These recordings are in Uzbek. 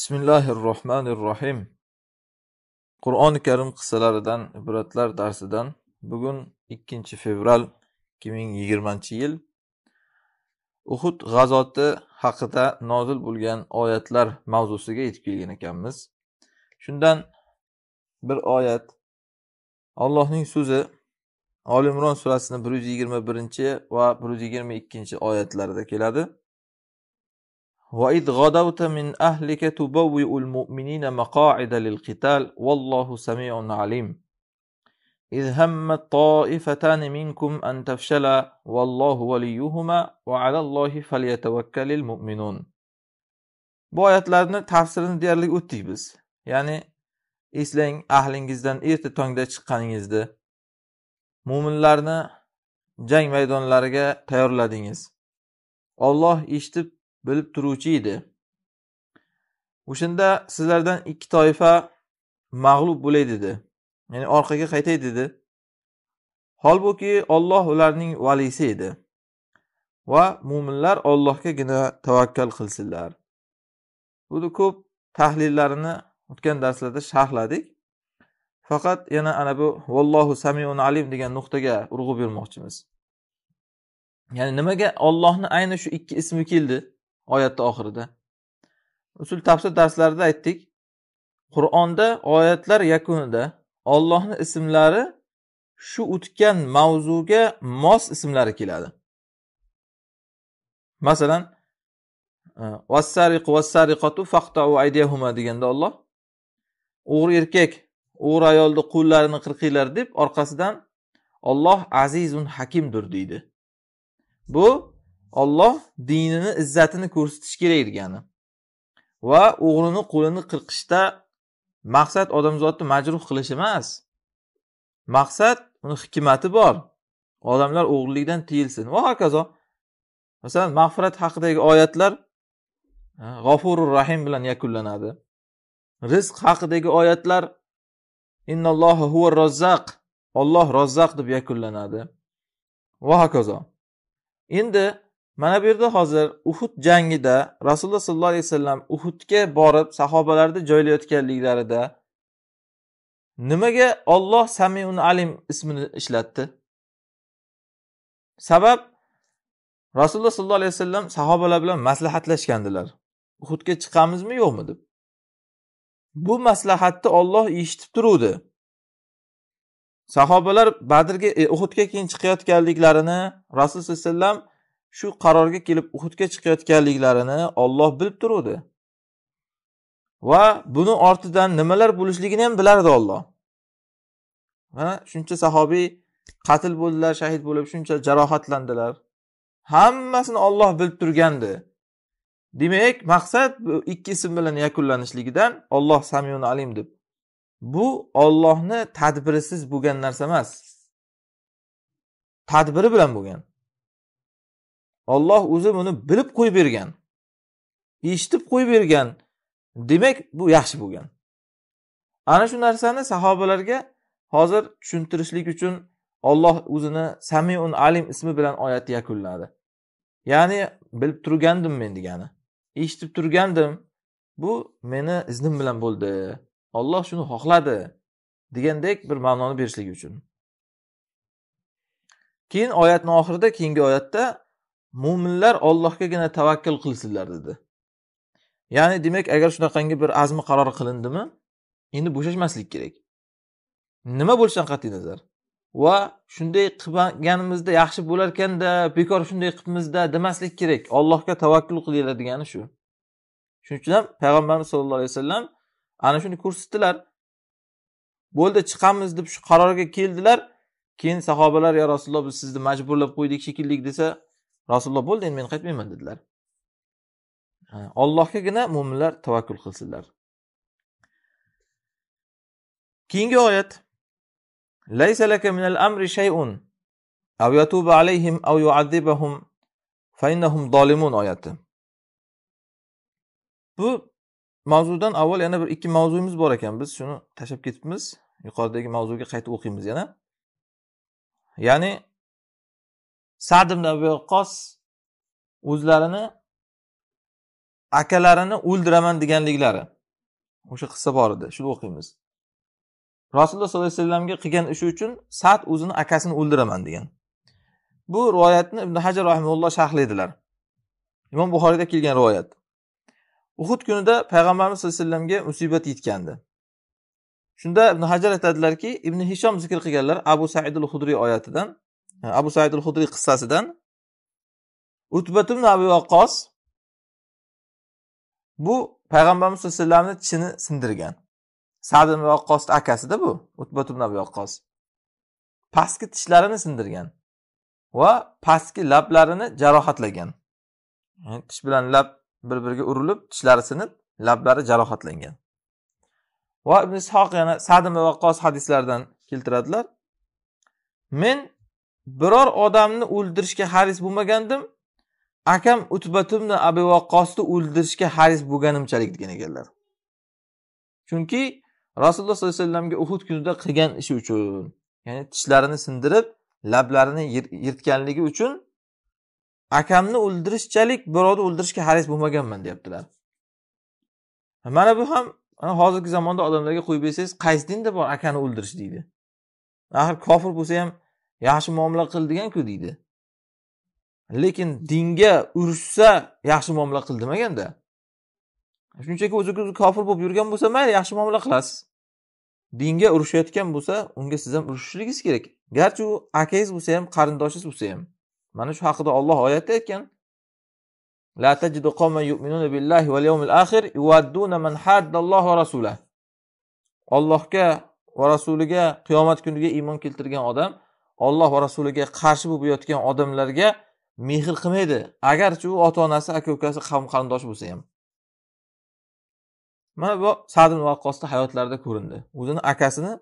Bismillahir-Rohmanir-Rohim. Qur'oni Karim qissalaridan ibratlar darsidan bugun 2 fevral 2020-yil Uhud g'azoti haqida nozil bo'lgan oyatlar mavzusiga yetib kelgan ekanmiz. Shundan bir oyat Allohning so'zi Olimron surasining 121 va 122 oyatlarida keladi. وإذ غدوت من أهلك تبوئ المؤمنين مقاعد للقتال والله سميع عليم إذ همت طائفتان منكم أن تفشلا والله وليهما وعلى الله فليتوكل المؤمنون Bu oyatlarni tafsirini deyarli o'tdik biz. Ya'ni eslang ahlingizdan erta tongda chiqqaningizni, mo'minlarni jang maydonlariga tayyorladingiz. Alloh eshitib bilib turuvchi edi o'shanda sizlardan ikki toifa mag'lub bo'lay dedi ya'ni orqaga qaytay dedi holbuki olloh ularning valisi edi va mo'minlar ollohgagina tavakkal qilsinlar buni ko'p tahlillarini o'tgan darslarda sharhladik faqat yana ana bu vallohu samiun alim degan nuqtaga urg'u bermoqchimiz ya'ni nimaga ollohni ayni shu ikki ismi keldi oyatni oxirida usul tafsir darslarida aytdik qur'onda oyatlar yakunida ollohni ismlari shu o'tgan mavzuga mos ismlari keladi masalan vassariq e, vassariqatu faqtau aydiyahuma deganda olloh o'g'ri erkak o'g'ri ayolni qo'llarini qirqinglar deb orqasidan olloh azizun hakimdir deydi bu Alloh dinini izzatini ko'rsatish kerak degani va o'g'lini qo'lini qirqishda maqsad odamzodni majruh qilish emas maqsad uni hikmati bor odamlar o'g'irlikdan tiyilsin va hokazo masalan mag'firat haqidagi oyatlar g'ofuru rahim bilan yakunlanadi rizq haqidagi oyatlar innallohu huva rozzaq olloh rozzaq deb yakunlanadi va hokazo endi mana bu yerda hozir uhud jangida rasululloh sollallohu alayhi vasallam uhudga borib sahobalarni joylayotganliklarida nimaga olloh samiun alim ismini ishlatdi sabab rasululloh sollallohu alayhi vasallam sahobalar bilan maslahatlashgandilar uhudga chiqamizmi yo'qmi deb bu maslahatni olloh eshitib turuvdi sahobalar badrga e, uhudga keyin chiqayotganliklarini rasululloh sallallohu alayhi vasallam shu qarorga kelib uhudga chiqayotganliklarini olloh bilib turuvdi va buni ortidan nimalar bo'lishligini ham bilardi olloh mana shuncha sahobiy qatl bo'ldilar shahid bo'lib shuncha jarohatlandilar hammasini olloh bilib turgandi demak maqsad bu ikki ism bilan yakunlanishligidan olloh samiyun alim deb bu ollohni tadbirisiz bo'lgan narsa emas tadbiri bilan bo'lgan olloh o'zi buni bilib qo'yib bergan eshitib qo'yib bergan demak bu yaxshi bo'lgan ana shu narsani sahobalarga hozir tushuntirishlik uchun olloh o'zini samiun alim ismi bilan oyatni yakunladi ya'ni bilib turgandim men degani eshitib turgandim bu meni iznim bilan bo'ldi olloh shuni xohladi degandek bir ma'noni berishlik uchun keyin oyatni oxirida keyingi oyatda mo'minlar Allohgagina tavakkul qilsinlar dedi ya'ni demak agar shunaqangi bir azmi qaror qilindimi endi bo'shashmaslik kerak nima bo'lishidan qat'iy nazar va shunday qilmaganimizda yaxshi bo'larkanda bekor shunday qilibmizda demaslik kerak allohga tavakkul qilinglar degani shu shuning uchun ham payg'ambarimiz sollallohu alayhi vasallam ana shuni ko'rsatdilar bo'ldi chiqamiz deb shu qarorga keldilar keyin sahobalar ya rasululloh biz sizni majburlab qo'ydik shekilli desa rasululloh bo'ldi endi men qaytmayman dedilar ollohgagina mo'minlar tavakkul qilsinlar keyingi oyat laysa laka amri shay'un aw yatuba alayhim yu'adzibahum fa innahum zolimun oyati bu mavzudan avval yana bir ikki mavzuyimiz bor ekan biz shuni tashlab ketibmiz yuqoridagi mavzuga qaytib o'qiymiz yana ya'ni sad ibn abi vaqqos o'zlarini akalarini o'ldiraman deganliklari o'sha qissa bor edi shuni o'qiymiz rasululloh sollallohu alayhi vasallamga qilgan ishi uchun sad o'zini akasini o'ldiraman degan bu rivoyatni ibn hajar rahimulloh sharhlaydilar imom buxoriyda kelgan rivoyat uhud kunida payg'ambarimiz sallallohu alayhi vasallamga musibat yetgandi shunda ibn hajar aytadilarki ibn hishom zikr qilganlar abu saidul hudriy oyatidan abu saidul hudriy qissasidan utbat ibn abi vaqqos bu payg'ambarimiz sallallohu alayhi vasallamni tishini sindirgan sad ibn vaqqosni akasida bu utbat ibn abi vaqqos pastki tishlarini sindirgan va pastki lablarini jarohatlagan tish bilan lab bir biriga urilib tishlari sinib lablari jarohatlangan va ibn ishoq yana sad ibn vaqqos hadislaridan keltiradilar men biror odamni o'ldirishga haris bo'lmagandim akam utbatumni abu abi vaqqosni o'ldirishga haris bo'lganimchalik degan ekanlar chunki rasululloh sollallohu alayhi vasallamga uhud kunida qilgan ishi uchun ya'ni tishlarini sindirib lablarini yirtganligi uchun akamni o'ldirishchalik birovni o'ldirishga haris bo'lmaganman deyaptilar mana bu ham hozirgi zamonda odamlarga qo'yib bersangiz qaysi dinda bor akani o'ldirish deydi axir kofir bo'lsa ham yaxshi muomala deganku deydi lekin dinga urushsa yaxshi muomala qil demaganda shunchaki o'zi kofir bo'lib yurgan bo'lsa mayli yaxshi muomala qilasiz dinga urushayotgan bo'lsa unga siz ham urushishligingiz kerak garchi u akangiz bo'lsa ham qarindoshingiz bo'lsa ham mana shu haqida olloh oyatda aytgan لا تجد قوما يؤمنون بالله واليوم الآخر يوادون من حاد الله ورسوله allohga va rasuliga qiyomat kuniga iymon keltirgan odam olloh va rasuliga qarshi bo'lib yotgan odamlarga mehr qilmaydi agarchi u ota onasi aka ukasi qavm qarindoshi bo'lsa ham mana bu sad vaqqosda hayotlarida ko'rindi o'zini akasini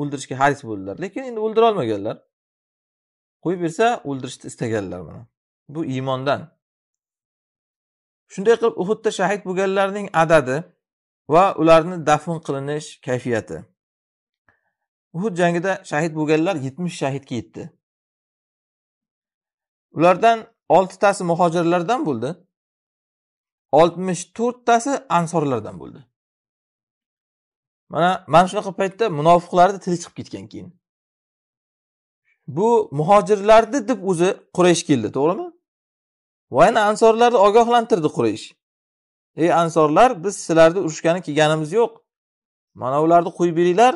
o'ldirishga haris bo'ldilar lekin endi o'ldira olmaganlar qo'yib bersa o'ldirishni istaganlar mana bu iymondan shunday qilib uhudda shahid bo'lganlarning adadi va ularni dafn qilinish kayfiyati uhud jangida shahid bo'lganlar yetmish shahidga yetdi ulardan oltitasi muhojirlardan bo'ldi oltmish to'rttasi ansorlardan bo'ldi mana mana shunaqa paytda munofiqlarni tili chiqib ketgan keyin bu muhojirlarni deb o'zi quraysh keldi to'g'rimi va yana ansorlarni ogohlantirdi quraysh ey ansorlar biz sizlarni urushgani kelganimiz yo'q mana ularni qo'yib beringlar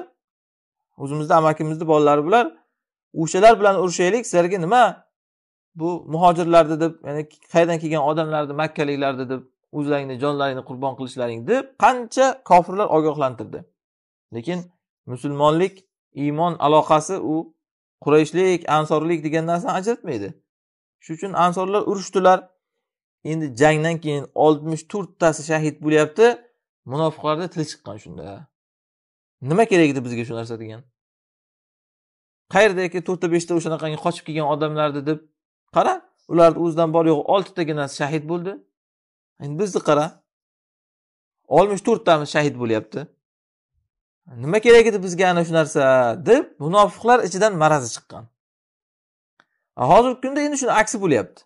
o'zimizni amakimizni bolalari bular o'shalar bilan urushaylik sizlarga nima bu muhojirlarni deb ya'ni qayerdan kelgan odamlarni makkaliklarni deb o'zlaringni jonlaringni qurbon qilishlaring deb qancha kofirlar ogohlantirdi lekin musulmonlik iymon aloqasi u qurayshlik ansorlik degan narsani ajratmaydi shuning uchun ansorlar urushdilar endi jangdan keyin oltmish to'rttasi shahid bo'lyapti munofiqlarda til chiqqan shunda nima kerak edi bizga shu narsa degan qayerdaki to'rtta beshta o'shanaqangi qochib kelgan odamlarni deb qara ularni o'zidan bor yo'g'i oltitaginasi shahid bo'ldi endi bizni qara oltmish to'rttamiz shahid bo'lyapti nima kerak edi bizga ana shu narsa deb munofiqlar ichidan marazi chiqqan hozirgi kunda endi shuni aksi bo'lyapti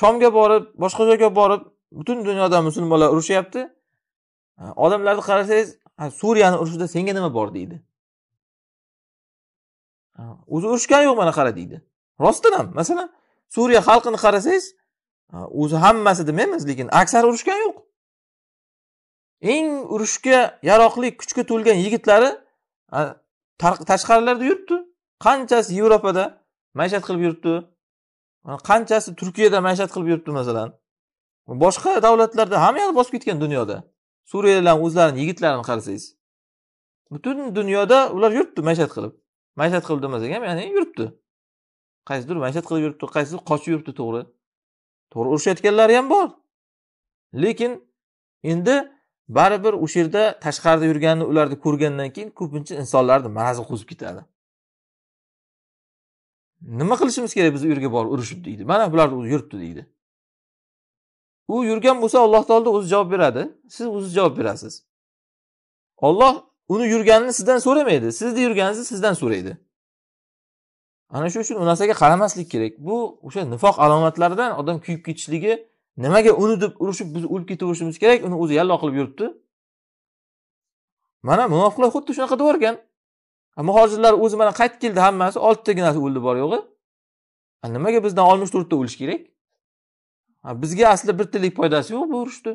shomga borib boshqa joyga borib butun dunyoda musulmonlar urushyapti odamlarni qarasangiz suriyani urushida senga nima bor deydi o'zi urushgani yo'q mana qara deydi rostdan ham masalan suriya xalqini qarasangiz o'zi hammasi demaymiz lekin aksari urushgani yo'q eng urushga yaroqli kuchga to'lgan yigitlari tashqarilarda yuribdi qanchasi yevropada maishat qilib yuribdi qanchasi turkiyada maishat qilib yuribdi masalan boshqa davlatlarda hammayani bosib ketgan dunyoda suriyalarni o'zlarini yigitlarini qarasangiz butun dunyoda ular yuribdi maishat qilib maishat qildi demasak ham ya'ni yuribdi qaysidir maishat qilib yuribdi qaysidir qochib yuribdi to'g'ri to'g'ri urushayotganlari ham bor lekin endi baribir o'sha yerda tashqarida yurganini ularni ko'rgandan keyin ko'pincha insonlarni marazi qo'zib ketadi nima qilishimiz kerak biz u yerga borib urushib deydi mana bular yuribdi deydi u yurgan bo'lsa alloh taolo o'zi javob beradi siz o'zi javob berasiz olloh uni yurganini sizdan so'ramaydi sizni yurganingizni sizdan so'raydi ana shu uchun u narsaga qaramaslik kerak bu o'sha nifoq alomatlaridan odam kuyib ketishligi nimaga uni deb urushib biz o'lib ketaverishimiz kerak uni o'zi yallo qilib yuribdi mana munofiqlar xuddi shunaqa deb yuborgan muhojirlar o'zi mana qaytib keldi hammasi oltitaginasi o'ldi bor yo'g'i nimaga bizdan oltmish to'rtta o'lishi kerak bizga aslida bir foydasi yo'q bu urushni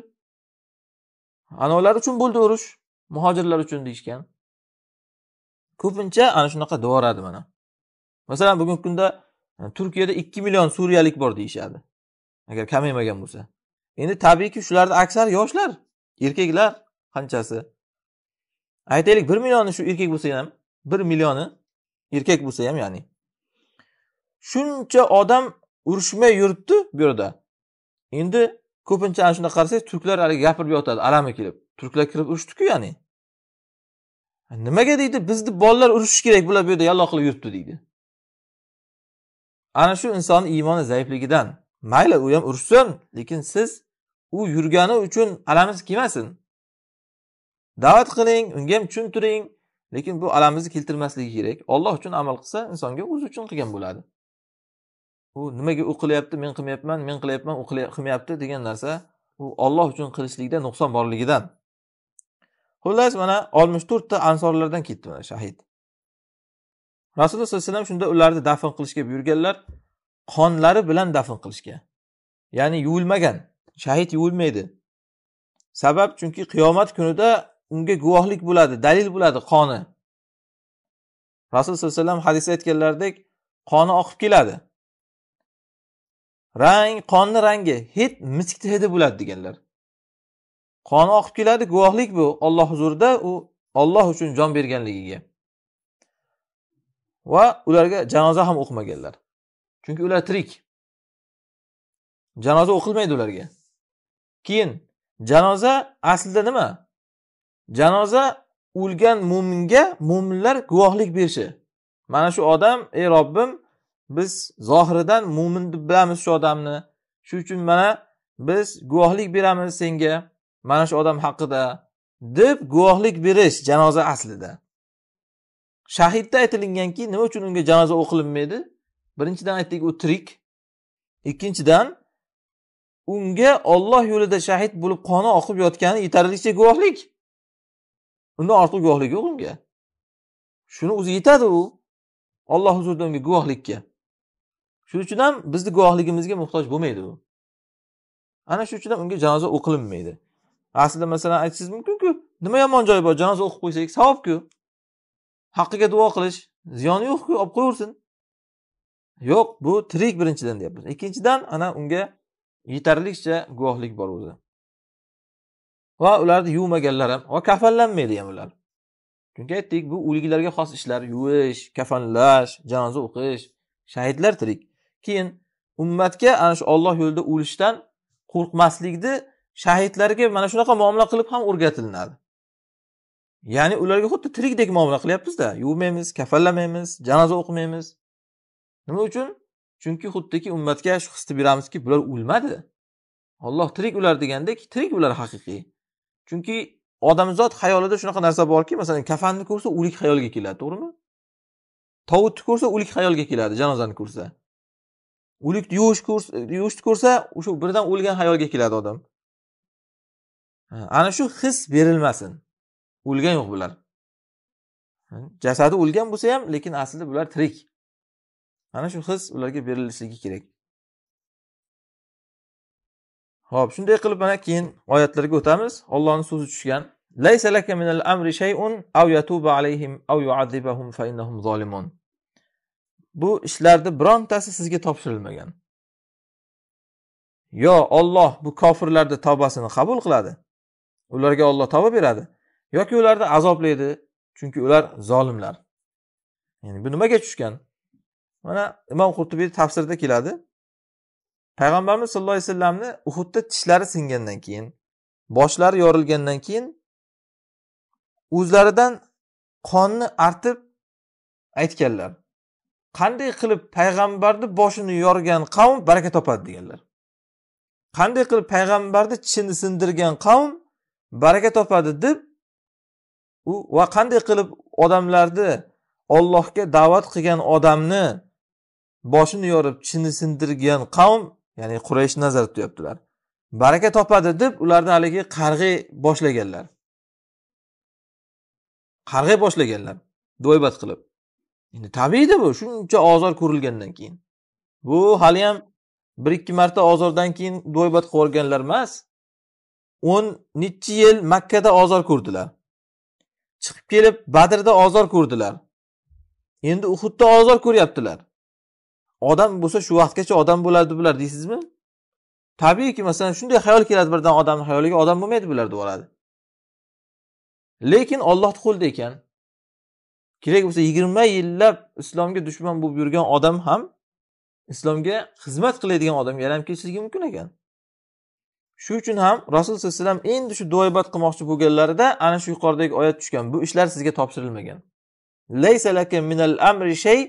anavlar uchun bo'ldi urush muhojirlar uchun deyishgan ko'pincha ana shunaqa devoradi mana masalan bugungi kunda e, turkiyada ikki million suriyalik bor deyishadi agar kamaymagan bo'lsa endi tabiiyki shularni aksari yoshlar erkaklar qanchasi aytaylik bir millioni shu erkak bo'lsa ham bir millioni erkak bo'lsa ham ya'ni shuncha odam urushmay yuribdi bu yerda endi ko'pincha ana shunday qarasangiz turklar haligi gapirib yotadi alami kelib turklar kirib urushdiku ya'ni nimaga deydi bizni bolalar urushishi kerak bular bu yerda yallo qilib yuribdi deydi ana shu insonni iymoni zaifligidan mayli u ham urushsin lekin siz u yurgani uchun alamingiz kelmasin da'vat qiling unga ham tushuntiring lekin bu alamizni keltirmasligi kerak olloh uchun amal qilsa insonga o'zi uchun qilgan bo'ladi u nimaga u qilyapti men qilmayapman men qilyapman u qilmayapti degan narsa u olloh uchun qilishlikda nuqson borligidan xullas mana oltmish to'rtta ansorlardan ketdi mana shahid rasululloh sallallohu alayhi vasallam shunda ularni dafn qilishga buyurganlar qonlari bilan dafn qilishga ya'ni yuvilmagan shahid yuvilmaydi sabab chunki qiyomat kunida unga guvohlik bo'ladi dalil bo'ladi qoni rasululloh sallallohu alayhi vasallam hadisda aytganlaridek qoni oqib keladi rang qonni rangi hid miskni hidi bo'ladi deganlar qoni oqib keladi guvohlik bu Alloh huzurida u Alloh uchun jon berganligiga va ularga janoza ham o'qimaganlar chunki ular tirik janoza o'qilmaydi ularga keyin janoza aslida nima janoza o'lgan mo'minga mo'minlar guvohlik berishi mana shu odam ey robbim biz zohiridan mo'min deb bilamiz shu odamni shuning uchun mana biz guvohlik beramiz senga mana shu odam haqida deb guvohlik berish janoza aslida shahidda aytilinganki nima uchun unga janoza o'qilinmaydi birinchidan aytdik u tirik ikkinchidan unga olloh yo'lida shahid bo'lib qoni oqib yotgani yetarlicha guvohlik undan ortiq guvohlik yo'q unga shuni o'zi yetadi u olloh huzurida unga guvohlikka shuning uchun ham bizni guvohligimizga muhtoj bo'lmaydi u ana shuning uchun ham unga janoza o'qilinmaydi aslida masalan aytishingiz mumkinku nima yomon joyi bor janoza o'qib qo'ysak savobku haqqiga duo qilish ziyoni yo'qku olib qo'yaversin yo'q bu tirik birinchidan deyapmiz ikkinchidan ana unga yetarlicha guvohlik bor o'zi va ularni yuvmaganlar ham va kafanlanmaydi ham ular chunki aytdik bu o'liklarga xos ishlar yuvish kafanlash janoza o'qish shahidlar tirik keyin ummatga ana shu olloh yo'lida o'lishdan qo'rqmaslikni shahidlarga mana shunaqa muomala qilib ham o'rgatilinadi ya'ni ularga xuddi tirikdek muomala qilyapmizda yuvmaymiz kafallamaymiz janoza o'qimaymiz nima uchun chunki xuddiki ummatga shu hisni beramizki bular o'lmadi olloh tirik ular degandek tirik ular haqiqiy chunki odamzod xayolida shunaqa narsa borki masalan kafanni ko'rsa o'lik xayolga keladi to'g'rimi tovutni ko'rsa o'lik xayolga keladi janozani ko'rsa o'likni yuvish yuvishni ko'rsa o'sha birdan o'lgan xayolga keladi odam ana shu his berilmasin o'lgan yo'q bular jasadi o'lgan bo'lsa ham lekin aslida bular tirik ana shu his ularga berilishligi kerak ho'p shunday qilib mana keyin oyatlarga o'tamiz ollohni so'zi tushgan amri shay'un aw alayhim aw fa innahum zolimun bu ishlarni birontasi sizga topshirilmagan yo olloh bu kofirlarni tavbasini qabul qiladi ularga olloh tavba beradi yoki ularni azoblaydi chunki ular zolimlar ya'ni bu nimaga tushgan mana imom qurtubiy tafsirda keladi payg'ambarimiz sallallohu alayhi vasallamni uhudda tishlari singandan keyin boshlari yorilgandan keyin o'zlaridan qonni artib aytganlar qanday qilib payg'ambarni boshini yorgan qavm baraka topadi deganlar qanday qilib payg'ambarni tishini sindirgan qavm baraka topadi deb u va qanday qilib odamlarni ollohga da'vat qilgan odamni boshini yorib chinni sindirgan qavm ya'ni quraysh nazarda tutyaptilar baraka topadi deb ularni haligi qarg'iy boshlaganlar qarg'iy boshlaganlar do'ybat qilib endi tabiiyda bu shuncha ozor ko'rilgandan keyin bu haliyam bir ikki marta ozordan keyin do'ybat qilib yuborganlar emas o'n nechi yil makkada ozor ko'rdilar chiqib kelib badrda ozor ko'rdilar endi uhudda ozor ko'ryaptilar odam bo'lsa shu vaqtgacha odam bo'ladi bular deysizmi tabiiyki masalan shunday xayol keladi birdan odamni xayoliga odam bo'lmaydi bular deb oladi lekin ollohni qo'lida ekan kerak bo'lsa yigirma yillab islomga dushman bo'lib yurgan odam ham islomga xizmat qiladigan odamga aylanib ketishligi mumkin ekan shu uchun ham rasul sallallohu alayhi vasallam endi shu duoibat qilmoqchi bo'lganlarida ana shu yuqoridagi oyat tushgan bu ishlar sizga topshirilmagan minal amri shay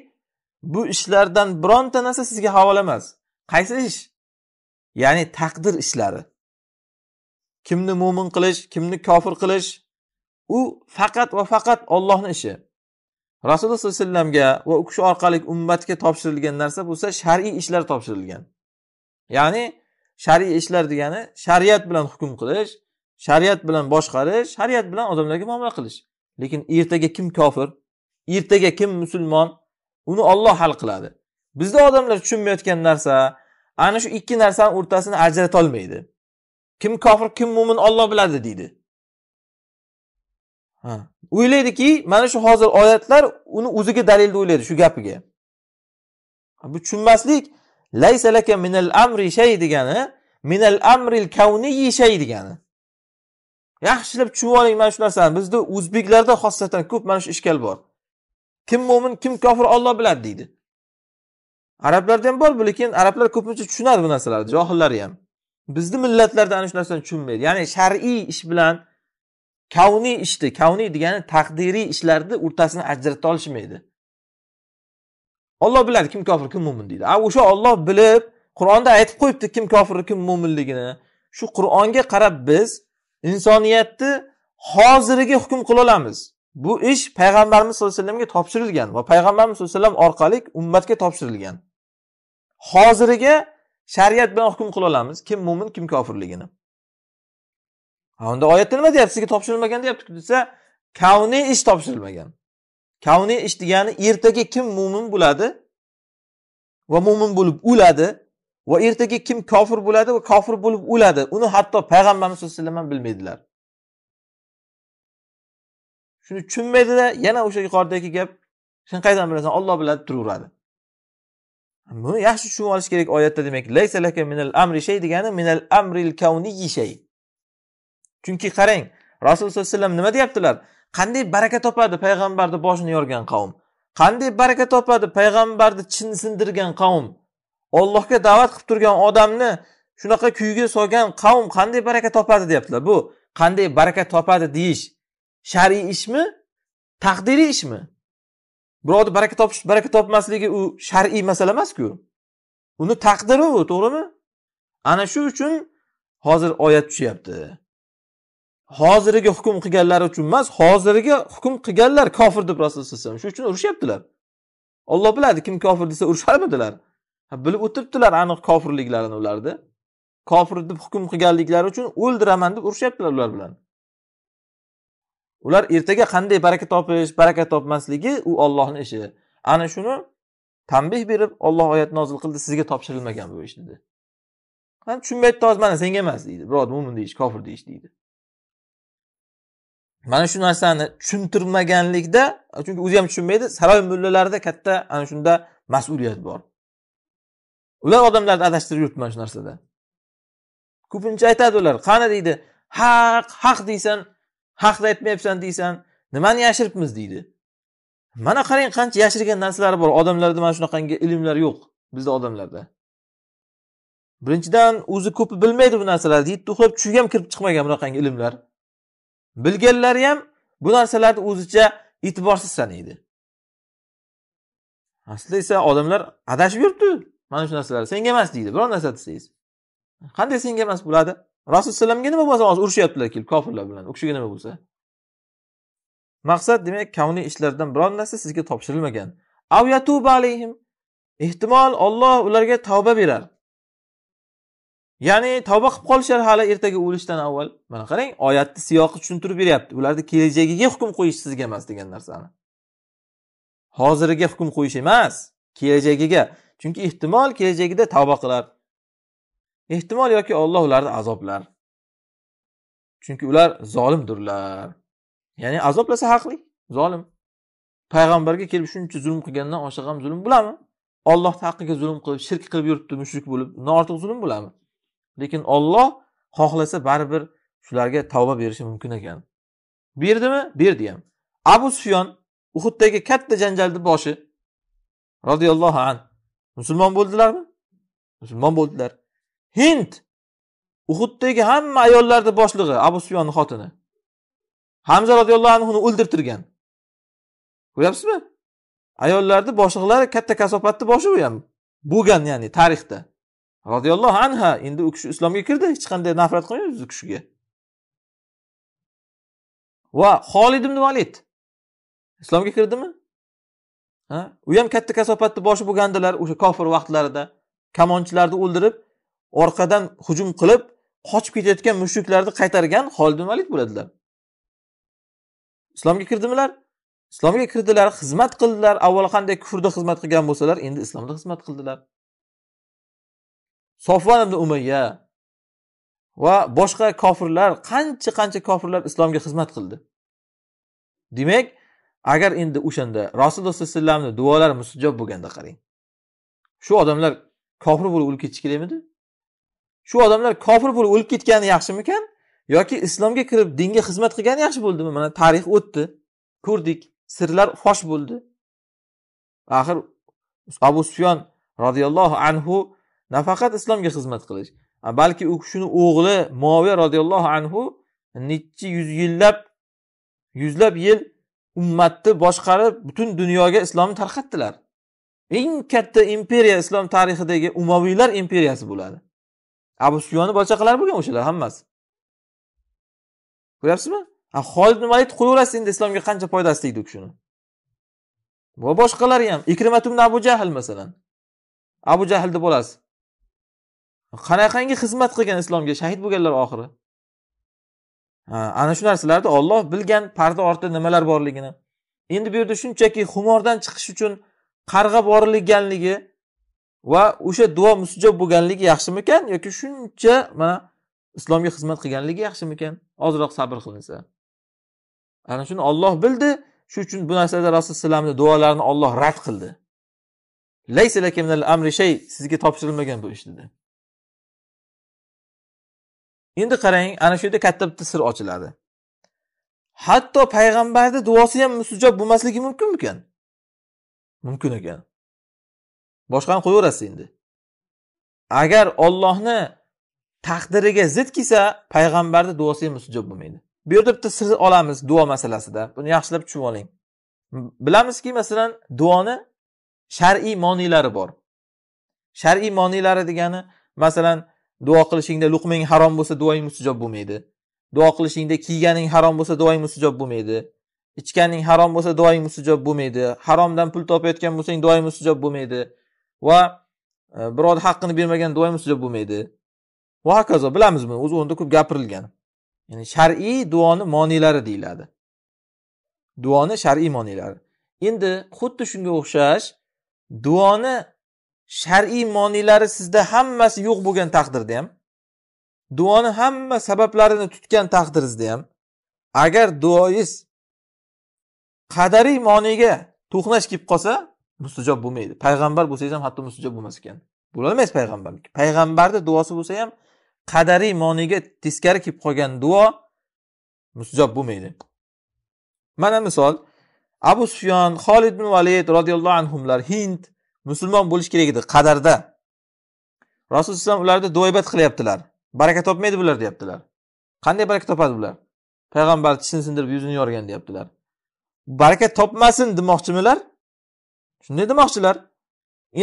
bu ishlardan bironta narsa sizga havola emas qaysi ish ya'ni taqdir ishlari kimni mo'min qilish kimni kofir qilish u faqat va faqat ollohni ishi rasululloh sallallohu alayhi vasallamga va u kishi orqali ummatga topshirilgan narsa bo'lsa shar'iy ishlar topshirilgan ya'ni shariy ishlar degani shariat bilan hukm qilish shariat bilan boshqarish shariat bilan odamlarga muomala qilish lekin ertaga kim kofir ertaga kim musulmon uni olloh hal qiladi bizda odamlar tushunmayotgan narsa ana shu ikki narsani o'rtasini ajratolmaydi kim kofir kim mo'min olloh biladi deydi o'ylaydiki mana shu hozir oyatlar uni o'ziga dalil deb o'ylaydi shu gapiga bu tushunmaslik laysa laka minal amri shay degani minal amril kavniyi shay degani yaxshilab tushunib oling mana shu narsani bizda o'zbeklarda xosatan ko'p mana shu ishkal bor kim mo'min kim kofir olloh biladi deydi arablarda ham bor bu lekin arablar ko'pincha tushunadi bu narsalarni johillari ham bizni millatlarda ana shu narsani tushunmaydi ya'ni shar'iy ish bilan kavniy ishni kavniy degani taqdiriy ishlarni o'rtasini ajrata olishmaydi Alloh biladi kim kofir kim mo'min deydi a o'sha Alloh bilib qur'onda aytib qo'yibdi kim kofir kim mo'minligini shu qur'onga qarab biz insoniyatni hoziriga hukm qila olamiz bu ish payg'ambarimiz sallallohu alayhi vasallamga topshirilgan va payg'ambarimiz sallallohu alayhi vasallam orqali ummatga topshirilgan hoziriga shariat bilan hukm qila olamiz kim mo'min kim kofirligini unda oyatda nima deyapti sizga topshirilmagan deyapti desa kavniy ish topshirilmagan kavniy ish degani ertaga kim mo'min bo'ladi va mo'min bo'lib o'ladi va ertaga kim kofir bo'ladi va kofir bo'lib o'ladi uni hatto payg'ambarimiz sallallohu alayhi vasallam ham bilmaydilar shuni tushunmaydida yana o'sha yuqoridagi gap sen qayerdan bilasan olloh biladi turaveradi buni yaxshi tushunib olish kerak oyatda demak laysa minal amri shay degani minal amril kavniyi shay chunki qarang rasululloh sallallohu alayhi vasallam nima deyaptilar qanday baraka topadi payg'ambarni boshini yorgan qavm qanday baraka topadi payg'ambarni chin sindirgan qavm ollohga da'vat qilib turgan odamni shunaqa kuyga solgan qavm qanday baraka topadi deyaptilar bu qanday baraka topadi deyish shar'iy ishmi taqdiriy ishmi birovni baraka topish baraka topmasligi u shar'iy masala emasku uni taqdiri u to'g'rimi ana shu uchun hozir oyat tushyapti hozirgi hukm qilganlari uchun emas hozirgi hukm qilganlar kofir deb rasululloh alayhi vasallam shuning uchun urushyaptilar olloh biladi kim kofir desa urusharmidilar bilib o'tiribdilar aniq kofirliklarini ularni kofir deb hukm qilganliklari uchun o'ldiraman deb urushyaptilar ular bilan ular ertaga qanday baraka topish baraka topmasligi u ollohni ishi ana shuni tanbeh berib olloh oyat nozil qildi sizga topshirilmagan bu ish dedi tushunmayapti hozir mana senga emas deydi birovni mo'min deyish kofir deyish deydi mana shu narsani tushuntirmaganlikda chunki o'zi ham tushunmaydi saroy mullalarida katta ana shunda mas'uliyat bor ular odamlarni adashtirib yuribdi mana shu narsada ko'pincha aytadi ular qani deydi haq haq deysan haqni aytmayapsan deysan nimani yashiribmiz deydi mana qarang qancha yashirgan narsalari bor odamlarda mana shunaqangi ilmlar yo'q bizda odamlarda birinchidan o'zi ko'pi bilmaydi bu narsalarni yetti uxlab tushiga ham kirib chiqmagan bunaqangi ilmlar bilganlari ham bu narsalarni o'zicha e'tiborsiz sanaydi aslida esa odamlar adashib yuribdi mana shu narsalar senga emas deydi biror narsa desangiz qanday senga emas bo'ladi rasulullohu alayhi nima bo'lsa hozir urushyaptilar kelib kofirlar bilan u kishiga nima bo'lsa maqsad demak kavniy ishlardan biron narsa sizga topshirilmagan ehtimol olloh ularga tavba berar ya'ni tavba qilib qolishar hali ertaga o'lishdan avval mana qarang oyatni siyoqi tushuntirib beryapti ularni kelajagiga hukm qo'yish sizga emas degan narsani hoziriga hukm qo'yish emas kelajagiga chunki ehtimol kelajagida tavba qilar ehtimol yoki olloh ularni azoblar chunki ular zolimdirlar ya'ni azoblasa haqli zolim payg'ambarga kelib shuncha zulm qilgandan oshiq ham zulm bo'ladimi ollohni haqqiga zulm qilib shirk qilib yuribdi mushrik bo'lib undan ortiq zulm bo'ladimi lekin olloh xohlasa baribir shularga tavba berishi mumkin ekan berdimi berdi ham abu sufyon uhuddagi katta janjalni boshi roziyallohu an musulmon bo'ldilarmi musulmon bo'ldilar hind uhuddagi hamma ayollarni boshlig'i abu suyonni xotini hamza roziyallohu anhuni o'ldirtirgan ko'ryapsizmi ayollarni boshliqlari katta kasofatni boshi u ham bo'lgan ya'ni tarixda roziyallohu anha endi u kishi islomga kirdi hech qanday nafrat qilmaymiz u kishiga va holid ibn valid islomga kirdimi ha u ham katta kasofatni boshi bo'lgandilar o'sha kofir vaqtlarida kamonchilarni o'ldirib orqadan hujum qilib qochib ketayotgan mushriklarni qaytargan holid ibn valid bo'ladilar islomga kirdimilar islomga kirdilar xizmat qildilar avval qanday kufrda xizmat qilgan bo'lsalar endi islomda xizmat qildilar sofvon ibn umayya va boshqa kofirlar qancha qancha kofirlar islomga xizmat qildi demak agar endi o'shanda alayhi vasallamni duolari mustajob bo'lganda qarang shu odamlar kofir bo'lib o'lib ketishi kerakmidi shu odamlar kofir bo'lib o'lib ketgani yaxshimikan yoki islomga kirib dinga xizmat qilgani yaxshi bo'ldimi mana tarix o'tdi ko'rdik sirlar fosh bo'ldi axir abu sufyon roziyallohu anhu nafaqat islomga xizmat qilish balki u kishini o'g'li moviya roziyallohu anhu nechi yuz yillab yuzlab yil ummatni boshqarib butun dunyoga islomni tarqatdilar eng katta imperiya islom tarixidagi umaviylar imperiyasi bo'ladi abu suyoni bochaqalari bo'lgan o'shalar hammasi ko'ryapsizmi holid valid qo'yaverasiz endi islomga qancha foydasi tegdi u kishini va boshqalari ham ikrimatum abu jahl masalan abu jahlni bolasi qanaqangi xizmat qilgan islomga shahid bo'lganlar oxiri ana shu narsalarni olloh bilgan parda ortida nimalar borligini endi bu yerda shunchaki xumordan chiqish uchun qarg'a borilganligi va o'sha duo mustajob bo'lganligi yaxshimikan yoki shuncha mana islomga xizmat qilganligi yaxshimikan ozroq sabr qilinsa ana shuni olloh bildi shu uchun bu narsada rasululloh alayhi duolarini olloh rad qildi amri shay sizga topshirilmagan bu ish dedi endi qarang ana shu yerda katta bitta sir ochiladi hatto payg'ambarni duosi ham mustijob bo'lmasligi mumkinmikan mumkin ekan boshqani qo'yaverasiz endi agar ollohni taqdiriga zid kelsa payg'ambarni duosi ham mustijob bo'lmaydi bu yerda bitta sir olamiz duo masalasida buni yaxshilab tushunib oling bilamizki masalan duoni shar'iy moniylari bor shar'iy moniylari degani masalan duo qilishingda luqmang harom bo'lsa duoing mustijob bo'lmaydi duo qilishingda kiyganing harom bo'lsa duoing mustijob bo'lmaydi ichganing harom bo'lsa duoing mustijob bo'lmaydi haromdan pul topayotgan bo'lsang duoing mustijob bo'lmaydi va e, birovni haqqini bermagan duoing mustijob bo'lmaydi va hokazo bilamiz buni o'z o'rnida ko'p gapirilgan ya'ni shar'iy duoni moniylari deyiladi duoni shar'iy moniylari endi xuddi shunga o'xshash duoni shar'iy monilari sizda hammasi yo'q bo'lgan taqdirda ham duoni hamma sabablarini tutgan taqdiringizda ham agar duoyingiz qadariy moniga to'qnash kelib qolsa mustajob bo'lmaydi payg'ambar bo'lsangiz ham hatto mustajob bo'lmas ekan bo'lolmaysiz payg'ambarlik payg'ambarni duosi bo'lsa ham qadariy moniga teskari kelib qolgan duo mustajob bo'lmaydi mana misol abu sufyon xolid bin valid roziyallohu anhular hind musulmon bo'lish kerak edi qadarda rasul islom ularni duoibat qilyaptilar baraka topmaydi bular deyaptilar qanday baraka topadi bular payg'ambar tishini sindirib yuzini yorgan deyaptilar baraka topmasin demoqchimilar shunday demoqchilar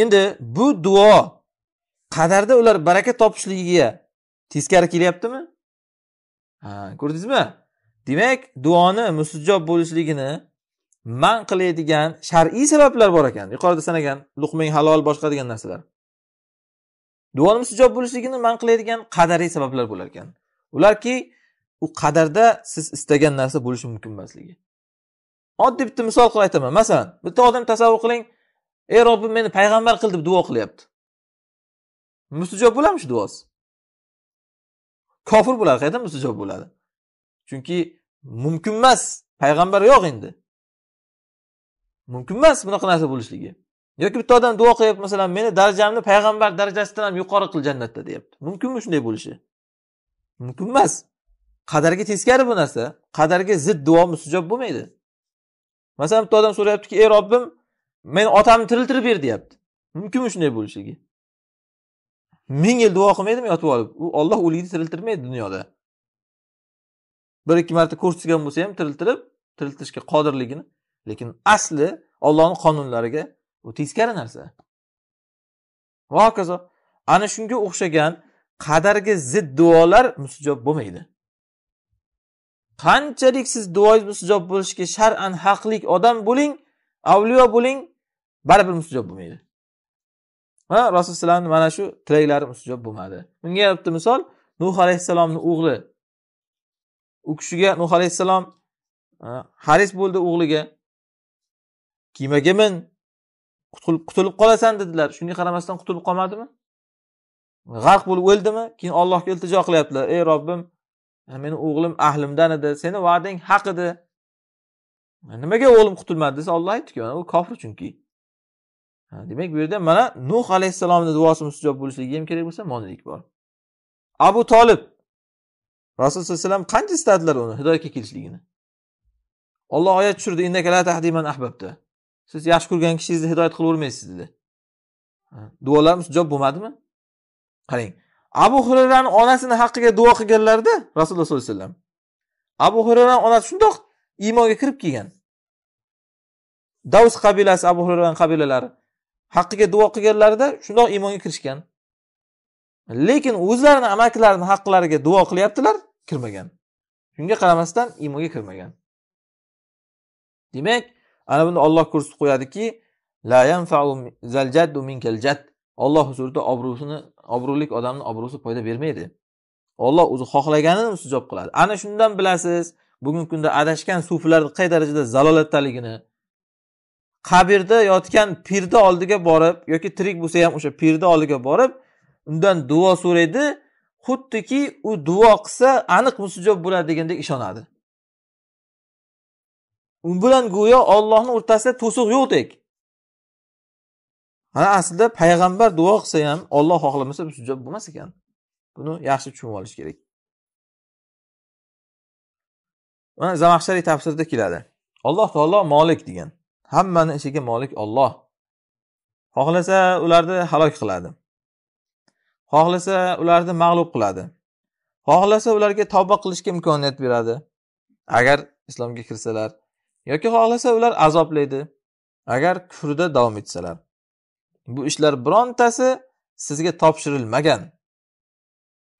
endi bu duo qadarda ular baraka topishligiga teskari kelyaptimi ko'rdingizmi demak duoni mustajab bo'lishligini man qiladigan shar'iy sabablar bor ekan yuqorida sanagan luqmang halol boshqa degan narsalar duoni mustijob bo'lishligini man qiladigan qadariy sabablar bo'lar ekan ularki u qadarda siz istagan narsa bo'lishi mumkin emasligi oddiy bitta misol qilib aytaman masalan bitta odam tasavvur qiling ey robbim meni payg'ambar qil deb duo qilyapti mustajob bo'ladimi shu duosi kofir bo'ladi qayerdan mustajob bo'ladi chunki mumkin emas payg'ambar yo'q endi mumkin emas bunaqa narsa bo'lishligi yoki bitta odam duo qilyapti masalan meni darajamni payg'ambar darajasidan ham yuqori qil jannatda deyapti mumkinmi shunday bo'lishi mumkin emas qadarga teskari bu narsa qadarga zid duo mustajob bo'lmaydi masalan bitta odam so'rayaptiki ey robbim meni otamni tiriltirib ber deyapti mumkinmi shunday bo'lishligi ming yil duo qilmaydimi yotib olib u olloh o'likni tiriltirmaydi dunyoda bir ikki marta ko'rsatgan bo'lsa ham tiriltirib tiriltirishga qodirligini lekin asli ollohni qonunlariga u teskari narsa va hokazo ana shunga o'xshagan qadarga zid duolar mustajob bo'lmaydi qanchalik siz duoyingiz mustajob bo'lishiga shar'an haqlik odam bo'ling avliyo bo'ling baribir mustajob bo'lmaydi va rasulullohni mana shu tilaklari mustajob bo'lmadi bunga bitta misol nuh alayhissalomni o'g'li u kishiga nuh alayhissalom haris bo'ldi o'g'liga kiymaginmin qutulib qutulib qolasan dedilar shunga qaramasdan qutulib qolmadimi g'arq bo'lib o'ldimi keyin allohga iltijo qilyaptilar ey robbim meni o'g'lim ahlimdan edi seni va'dang haq edi nimaga o'g'lim qutulmadi desa olloh aytdiki u kofir chunki demak bu yerda mana nuh alayhissalomni duosi mustijob bo'lishligi ham kerak bo'lsa monlik bor abu tolib rasululloh sallallohu alayhi vasallam qancha istadilar uni hidoyatga kelishligini olloh oyat tushirdi siz yaxshi ko'rgan kishingizni hidoyat qilavermaysiz dedi duolar ijob bo'lmadimi qarang abu hurayrani onasini haqqiga duo qilganlarda rasululloh sollallohu alayhi vasallam abu hurayrani onasi shundoq iymonga kirib kelgan davs qabilasi abu hurayrani qabilalari haqqiga duo qilganlarida shundoq iymonga kirishgan lekin o'zlarini amakilarini haqqilariga duo qilyaptilar kirmagan shunga qaramasdan iymonga kirmagan demak ana buni olloh ko'rsatib qo'yadiki la minkal jadd olloh huzurida obro'sini obro'lik odamni obro'si foyda bermaydi olloh o'zi xohlaganini mustijob qiladi ana shundan bilasiz bugungi kunda adashgan sufilarni qay darajada zalolatdaligini qabrda yotgan pirni oldiga borib yoki tirik bo'lsa ham o'sha pirni oldiga borib undan duo so'raydi xuddiki u duo qilsa aniq mustijob bo'ladi degandek ishonadi bilan go'yo ollohni o'rtasida to'siq yo'qdek mana aslida payg'ambar duo qilsa ham olloh xohlamasa bu sujjat bo'lmas ekan buni yaxshi tushunib olish kerak mana zamaxshariy tafsirda keladi alloh taolo molik degan hammani ishiga molik olloh xohlasa ularni halok qiladi xohlasa ularni mag'lub qiladi xohlasa ularga tavba qilishga imkoniyat beradi agar islomga kirsalar yoki xohlasa ular azoblaydi agar kufrda davom etsalar bu ishlar birontasi sizga topshirilmagan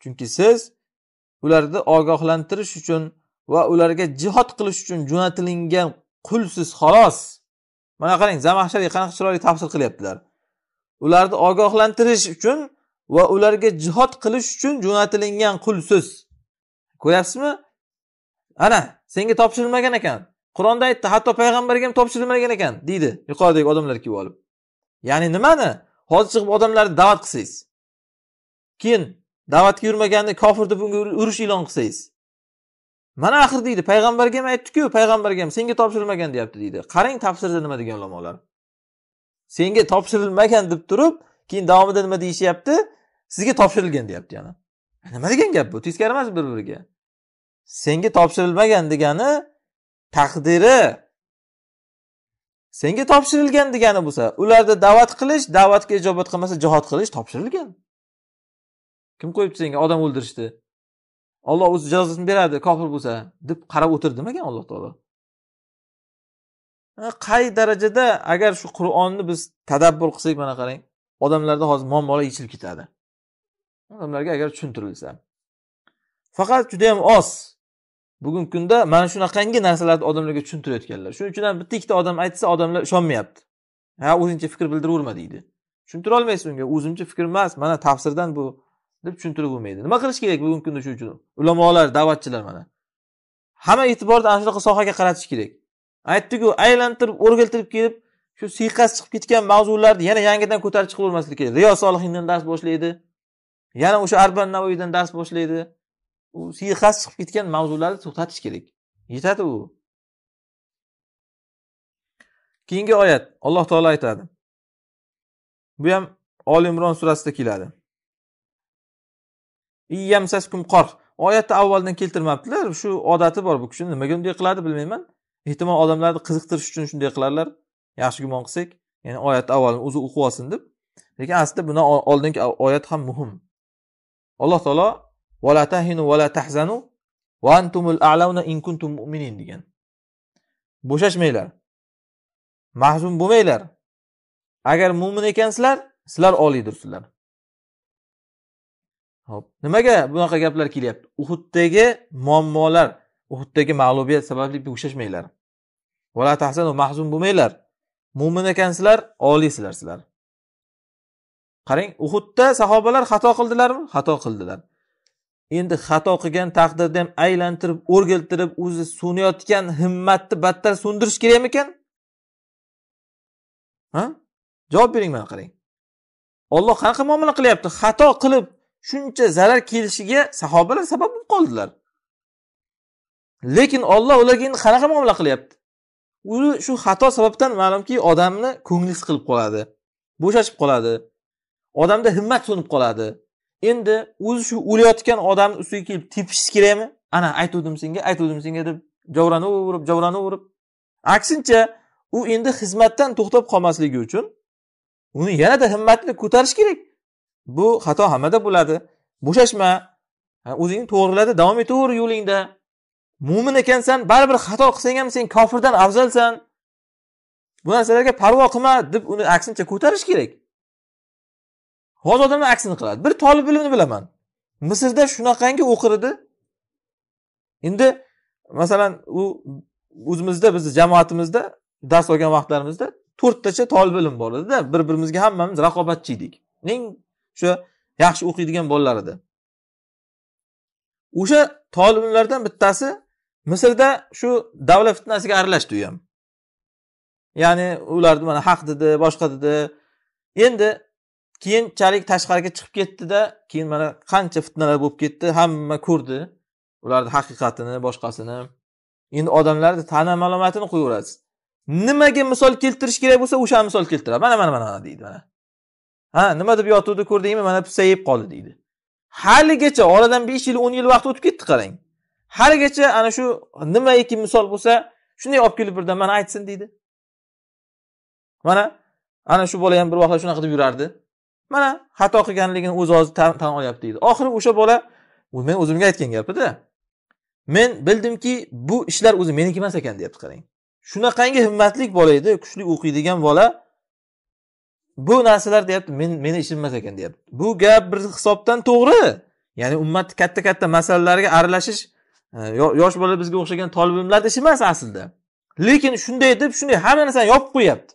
chunki siz ularni ogohlantirish uchun va ularga jihod qilish uchun jo'natilingan qulsiz xolos mana qarang zamahshariy qanaqa chiroyli tafsir qilyaptilar ularni ogohlantirish uchun va ularga jihod qilish uchun jo'natilingan qulsiz ko'ryapsizmi ana senga topshirilmagan ekan qur'onda aytdi hatto payg'ambarga ham topshirilmagan ekan deydi yuqoridagi odamlar kelib olib ya'ni nimani hozir chiqib odamlarni da'vat qilsangiz keyin da'vatga yurmaganni kofir deb unga urush e'lon qilsangiz mana axir deydi payg'ambarga ham aytdiku payg'ambarga ham senga topshirilmagan deyapti deydi qarang tafsirda nima degan ulamolar senga topshirilmagan deb turib keyin davomida nima deyishyapti sizga topshirilgan deyapti yana nima degan gap bu teskari emas bir biriga senga topshirilmagan degani taqdiri senga topshirilgan degani bo'lsa ularni da'vat qilish da'vatga ijobat qilmasa jihod qilish topshirilgan kim qo'yibdi senga odam o'ldirishni olloh o'zi jazosini beradi kofir bo'lsa deb qarab o'tir demagan alloh taolo qay darajada agar shu qur'onni biz tadabbur qilsak mana qarang odamlarda hozir muammolar yechilib ketadi odamlarga agar tushuntirilsa faqat judayam oz bugungi kunda mana shunaqangi narsalarni odamlarga tushuntirayotganlar shuning uchun ham bitta ikkita odam aytsa odamlar ishonmayapti ha o'zingcha fikr bildiraverma deydi tushuntira olmaysiz unga o'zimcha fikr emas mana tafsirdan bu deb tushuntirib bo'lmaydi nima qilish kerak bugungi kunda shuning uchun ulamolar da'vatchilar mana hamma e'tiborni ana shunaqa sohaga qaratish kerak aytdiku aylantirib o'rgiltirib kelib shu siyqasi chiqib ketgan mavzularni yana yangidan ko'tarib chiqavermaslik kerak riyo solihindan dars boshlaydi yana o'sha arban navoiydan dars boshlaydi u siyqasi chiqib ketgan mavzularni to'xtatish kerak yetadi u keyingi oyat alloh taolo aytadi bu ham olimron surasida keladi qor oyatni avvaldan keltirmabdilar shu odati bor bu kishini nimaga unday qiladi bilmayman ehtimol odamlarni qiziqtirish uchun shunday qilarlar yaxshi gumon qilsak ya'ni oyatni avvalini o'zi o'qib olsin deb lekin aslida bundan oldingi oyat ham muhim alloh taolo va la tahinu va la tahzanu va antumul a'launa in kuntum mu'minin degan bo'shashmanglar mahzun bo'lmanglar agar mo'min ekansizlar sizlar oliydirsizlar hop nimaga bunaqa gaplar kelyapti uhuddagi muammolar uhuddagi mag'lubiyat sababli bo'shashmanglar vala tahsanu mahzun bo'lmanglar mo'min ekansizlar oliysizlar sizlar qarang uhudda sahobalar xato qildilarmi xato qildilar endi xato qilgan taqdirda ham aylantirib o'rgiltirib o'zi so'nayotgan himmatni battar so'ndirish kerakmikan ha javob bering mana qarang olloh qanaqa muomala qilyapti xato qilib shuncha zarar kelishiga sahobalar sabab bo'lib qoldilar lekin olloh ularga endi qanaqa muomala qilyapti u shu xato sababdan ma'lumki odamni ko'ngli siqilib qoladi bo'shashib qoladi odamda himmat so'nib qoladi endi o'zi shu o'layotgan odamni ustiga kelib tepishingiz kerakmi ana aytuvdim senga aytuvdim senga deb javranaverib javranaverib aksincha u endi xizmatdan to'xtab qolmasligi uchun uni yanada himmatli ko'tarish kerak bu xato hammada bo'ladi bo'shashma o'zingni to'g'rilada davom etaver yo'lingda mo'min ekansan baribir xato qilsang ham sen kofirdan afzalsan bu narsalarga parvo qilma deb uni aksincha ko'tarish kerak hozir odamlar aksini qiladi. Bir tolib bilimni bilaman. Misrda shunaqangi o'qir edi Endi masalan u o'zimizda bizni jamoatimizda dars olgan vaqtlarimizda to'rttacha tolib bilim bor edida bir birimizga hammamiz raqobatchi edik eng o'sha yaxshi o'qiydigan bolalar edi o'sha tolib bittasi misrda shu davlat fitnasiga aralashdi u ham ya'ni ularni mana haq dedi boshqa dedi endi keyinchalik tashqariga chiqib ketdida keyin mana qancha fitnalar bo'lib ketdi hamma ko'rdi ularni haqiqatini boshqasini endi odamlarni tana malomatini qo'yaverasiz nimaga misol keltirish kerak bo'lsa o'sha misol keltiradi mana mana mana deydi mana ha nima deb yotuvdi ko'rdingmi mana pissa qoldi deydi haligacha oradan besh yil o'n yil vaqt o'tib ketdi qarang haligacha ana shu nimaiki misol bo'lsa shunday olib kelib birdan mana aytsin deydi mana ana shu bola ham bir vaqtlar shunaqa deb yurardi mana xato qilganligini o'zi hozir tan olyapti deydi oxiri o'sha bola men o'zimga aytgan gapida men bildimki bu ishlar o'zi meniki emas ekan deyapti qarang shunaqangi himmatlik bola edi kuchli o'qiydigan bola bu narsalar deyapti men meni ishim emas ekan deyapti bu gap bir hisobdan to'g'ri ya'ni ummatni katta katta masalalarga aralashish e, yosh bola bizga o'xshagan tolib ishi emas aslida lekin shunday deb shunday hamma narsani yopib qo'yapti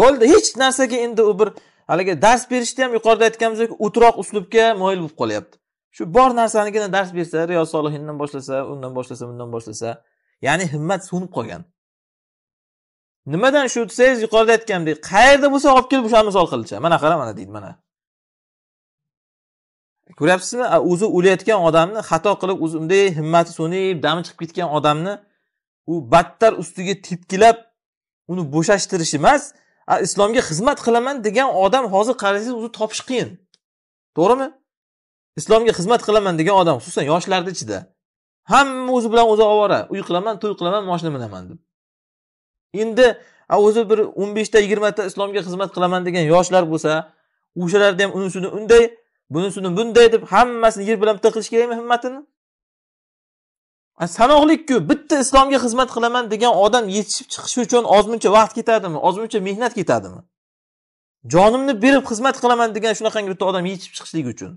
bo'ldi hech narsaga endi u bir haligi dars berishda ham yuqorida aytganimizdek o'tiroq uslubga moyil bo'lib qolyapti shu bor narsanigina dars bersa riyo solihindan boshlasa undan boshlasa bundan boshlasa ya'ni himmat so'nib qolgan nimadan shu desangiz yuqorida aytgandek qayerda bo'lsa olib kelib o'shani misol qilicha mana qara mana deydi mana ko'ryapsizmi o'zi o'layotgan odamni xato qilib o'zi unday himmati so'nib dami chiqib ketgan odamni u battar ustiga tepkilab uni bo'shashtirish emas islomga xizmat qilaman degan odam hozir qarasangiz o'zi topish qiyin to'g'rimi islomga xizmat qilaman degan odam xususan yoshlarni ichida hamma o'zi bilan o'zi ovora uy qilaman to'y qilaman moshina minaman deb endi o'zi bir o'n beshta yigirmata islomga xizmat qilaman degan yoshlar bo'lsa o'shalarni ham unisini unday bunisini bunday deb hammasini yer bilan bitta qilish kerakmi himmatini sanoqlikku bitta islomga xizmat qilaman degan odam yetishib chiqishi uchun ozmuncha vaqt ketadimi ozmuncha mehnat ketadimi jonimni berib xizmat qilaman degan shunaqangi bitta odam yetishib chiqishligi uchun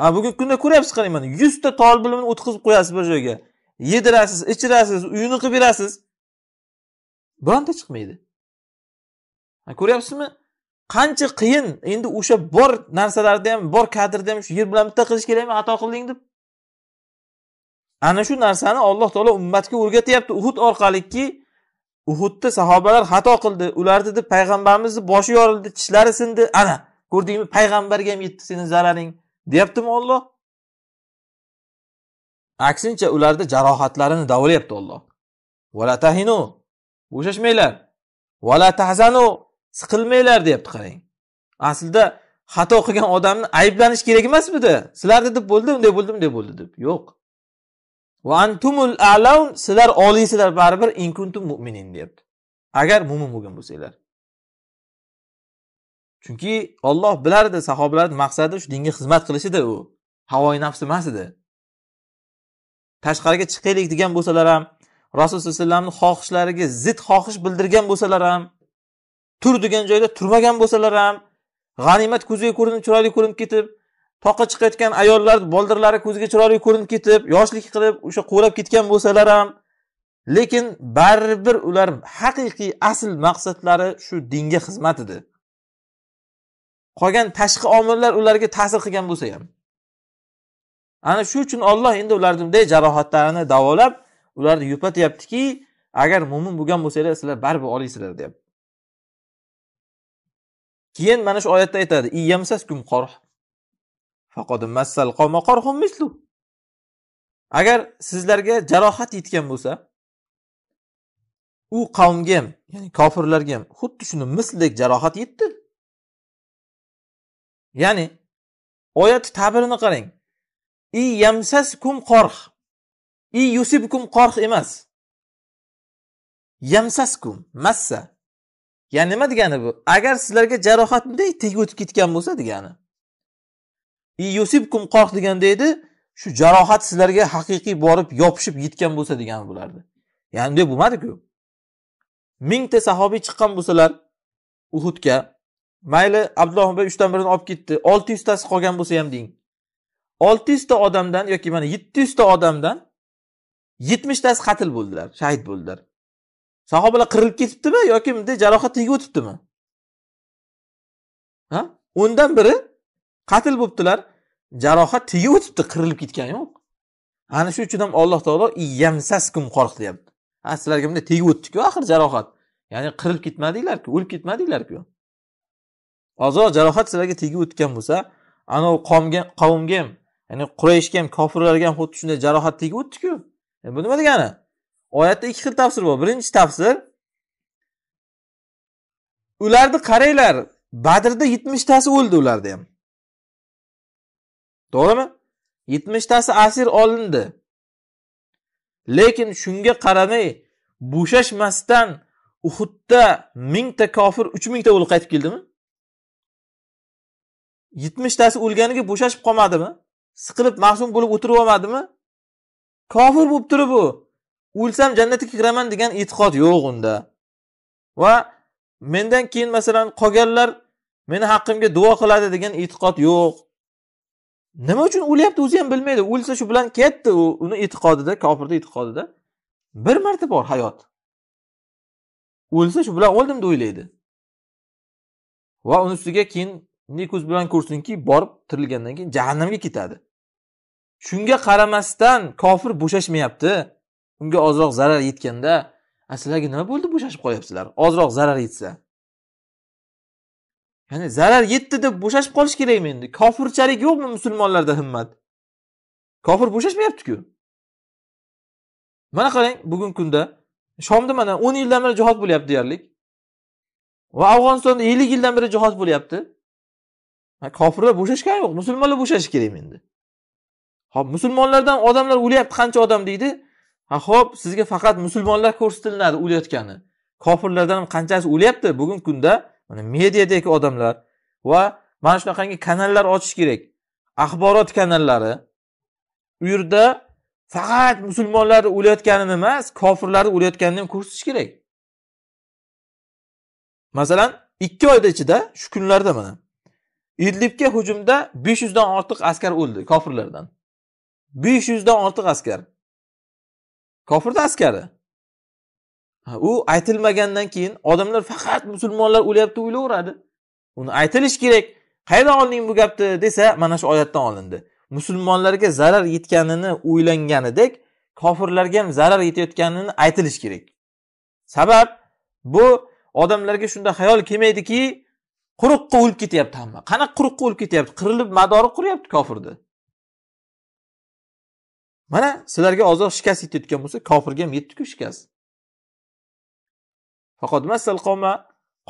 ha bugungi kunda ko'ryapsiz qarang mana yuzta tol bilimni o'tkazib qo'yasiz bir joyga yedirasiz ichirasiz uyini qilib berasiz bironta chiqmaydi ko'ryapsizmi qancha qiyin endi o'sha bor narsalarni ham bor kadrni ham shu yer bilan bitta qilish kerakmi xato qilding deb ana shu narsani alloh taolo ummatga o'rgatyapti uhud orqaliki uhudda sahobalar xato qildi ularni deb payg'ambarimizni boshi yorildi tishlari sindi ana ko'rdingmi payg'ambarga ham yetdi seni zararing deyaptimi olloh aksincha ularni jarohatlarini davolayapti olloh vala tahinu bo'shashmanglar vala tahzanu siqilmanglar deyapti qarang aslida xato qilgan odamni ayblanish kerak emasmidi sizlarni deb bo'ldi unday bo'ldi bunday bo'ldi deb yo'q antumul alaun sizlar oliysizlar baribir inkuntum mu'minin deyapti agar mo'min bo'lgan bo'lsanglar chunki olloh bilardi sahobalarni maqsadi shu dinga xizmat qilish edi u havoyi nafs emas edi tashqariga chiqaylik degan bo'lsalar ham rasululloh sallallohu alayhi vasallamni xohishlariga zid xohish bildirgan bo'lsalar ham tur degan joyda turmagan bo'lsalar ham g'animat ko'ziga ko'rinib chiroyli ko'rinib ketib toqqa chiqayotgan ayollar boldirlari ko'ziga chiroyli ko'rinib ketib yoshlik qilib o'sha qo'rab ketgan bo'lsalar ham lekin baribir ular haqiqiy asl maqsadlari shu dinga xizmat edi qolgan tashqi omillar ularga ta'sir qilgan bo'lsa ham ana shu uchun olloh endi ularni bunday jarohatlarini davolab ularni yupatyaptiki agar mo'min bo'lgan bo'lsanglar sizlar baribir olasizlar deyapti keyin mana shu oyatda aytadi faqad massal qavma mislu agar sizlarga jarohat yetgan bo'lsa u qavmga ham ya'ni kofirlarga ham xuddi shuni mislidek jarohat yetdi ya'ni oyat tabirini qarang i yamsaskum qorh i yusibkum qorh emas yamsaskum massa ya'ni nima degani bu agar sizlarga jarohatday tegib o'tib ketgan bo'lsa degani yusib qoh deganda edi shu jarohat sizlarga haqiqiy borib yopishib yetgan bo'lsa degani bo'lardi ya'ni unday bo'lmadiku mingta sahobiy chiqqan bo'lsalar uhudga mayli abdulloh ibn uchdan birini olib ketdi olti yuztasi qolgan bo'lsa ham deng olti yuzta odamdan yoki mana yetti yuzta odamdan yetmishtasi qatl bo'ldilar shahid bo'ldilar sahobalar qirilib ketibdimi yoki bunday jarohat tegib o'tibdimi ha o'ndan biri qatl bo'libdilar jarohat tegi o'tibdi qirilib ketgani yo'q ana shu uchun ham alloh taolo yamsaskum deyapti ha sizlarga bunday tegib o'tdiku axir jarohat ya'ni qirilib ketmadinglarku o'lib ketmadinglarku ozroq jarohat sizlarga tegib o'tgan bo'lsa anavi qavmga qavmga ham ya'ni qurayishga ham kofirlarga ham xuddi shunday jarohat tegib o'tdiku e, bu nima degani oyatda ikki xil tafsir bor birinchi tafsir ularni qaranglar badrda yetmishtasi o'ldi ularni ham to'g'rimi yetmishtasi asir olindi lekin shunga qaramay bo'shashmasdan uhudda mingta kofir uch mingta bo'lib qaytib keldimi yetmishtasi o'lganiga bo'shashib qolmadimi siqilib mahzun bo'lib o'tirib olmadimi kofir bo'lib turib u o'lsam jannatga kiraman degan e'tiqod yo'q unda va mendan keyin masalan qolganlar meni haqqimga duo qiladi degan e'tiqod yo'q nima uchun o'lyapti o'zi ham bilmaydi o'lsa shu bilan ketdi u uni e'tiqodida kofirni e'tiqodida bir marta bor hayot o'lsa shu bilan o'ldim deb o'ylaydi va uni ustiga keyin ko'z bilan ko'rsinki borib tirilgandan keyin jahannamga ketadi shunga qaramasdan kofir bo'shashmayapti unga ozroq zarar yetganda a sizlarga nima bo'ldi bo'shashib qolyapsizlar ozroq zarar yetsa ya'ni zarar yetdi deb bo'shashib qolish kerakmi endi kofirchalik yo'qmi musulmonlarda himmat kofir bo'shashmayaptiku mana qarang bugungi kunda shomda mana o'n yildan beri jihod bo'lyapti deyarli va afg'onistonda ellik yildan beri jihod bo'lyapti kofirlar bo'shashgani yo'q musulmonlar bo'shashi kerakmi endi hop musulmonlardan odamlar o'lyapti qancha odam deydi ha ho'p sizga faqat musulmonlar ko'rsatilinadi o'layotgani kofirlardan ham qanchasi o'lyapti bugungi kunda mana mediadagi odamlar va mana shunaqangi kanallar ochish kerak axborot kanallari u yerda faqat musulmonlarni o'layotganini emas kofirlarni o'layotganini ham ko'rsatish kerak masalan ikki oyni ichida shu kunlarda mana idlibga hujumda besh yuzdan ortiq askar o'ldi kofirlardan besh yuzdan ortiq askar kofirni askari u aytilmagandan keyin odamlar faqat musulmonlar o'lyapti o'ylaveradi uni aytilishi kerak qayerdan olding bu gapni desa mana shu oyatdan olindi musulmonlarga zarar yetganini o'ylanganidek kofirlarga ham zarar yetayotganini aytilishi kerak sabab bu odamlarga shunda xayol kelmaydiki quruqqa o'lib ketyapti hamma qanaqa quruqqa o'lib ketyapti qirilib madori quryapti kofirni mana sizlarga ozroq shikast yetayotgan bo'lsa kofirga ham yetdiku shikast faqat masal qoma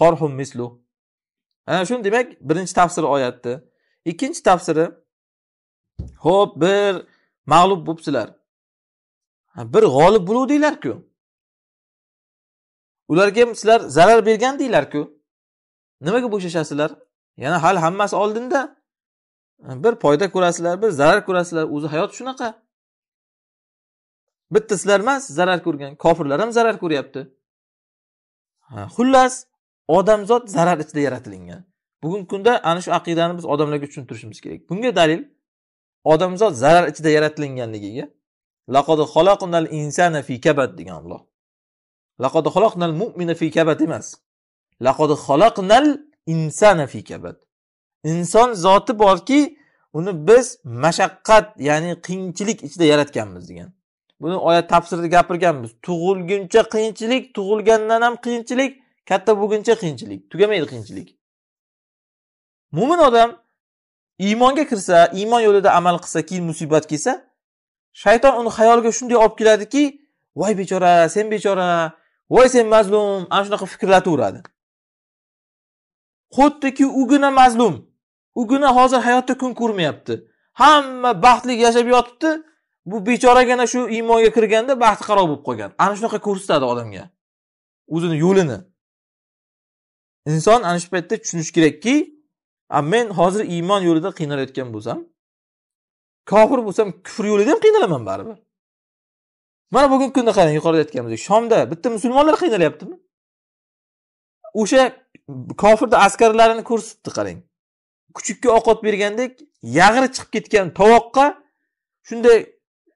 qorhum mislu ana shuni demak birinchi tafsir oyatni ikkinchi tafsiri ho'p bir mag'lub bo'libsizlar bir g'olib bo'luvdinglarku ularga ham sizlar zarar bergandinglarku nimaga bo'shashasizlar yana hali hammasi oldinda bir foyda ko'rasizlar bir zarar ko'rasizlar o'zi hayot shunaqa bitta sizlar emas zarar ko'rgan kofirlar ham zarar ko'ryapti xullas odamzod zarar ichida yaratilingan bugungi kunda ana shu aqidani biz odamlarga tushuntirishimiz kerak bunga dalil odamzod zarar ichida yaratilinganligiga laqod xaloqnal insana fi kabad degan alloh laqod xaloqnal mu'mina fi kabad emas laqod xaloqnal insana fi kabad inson zoti borki uni biz mashaqqat ya'ni qiyinchilik ichida yaratganmiz degan buni oyat tafsirida gapirganmiz tug'ilguncha qiyinchilik tug'ilgandan ham qiyinchilik katta bo'lguncha qiyinchilik tugamaydi qiyinchilik mo'min odam iymonga kirsa iymon yo'lida amal qilsa keyin musibat kelsa shayton uni xayoliga shunday olib keladiki voy bechora sen bechora voy sen mazlum ana shunaqa fikrlataveradi xuddiki ugina mazlum ugina hozir hayotda kun ko'rmayapti hamma baxtli yashab yotibdi bu bechoragina shu iymonga kirganda baxti qaro bo'lib qolgan ana shunaqa ko'rsatadi odamga o'zini yo'lini inson ana shu paytda tushunishi kerakki men hozir iymon yo'lida qiynalayotgan bo'lsam kofir bo'lsam kufr yo'lida ham qiynalaman baribir mana bugungi kunda qarang yuqorida aytganimizdek shomda bitta musulmonlar qiynalyaptimi o'sha kofirni askarlarini ko'rsatibdi qarang kuchukka ovqat bergandek yag'ri chiqib ketgan tovoqqa shunday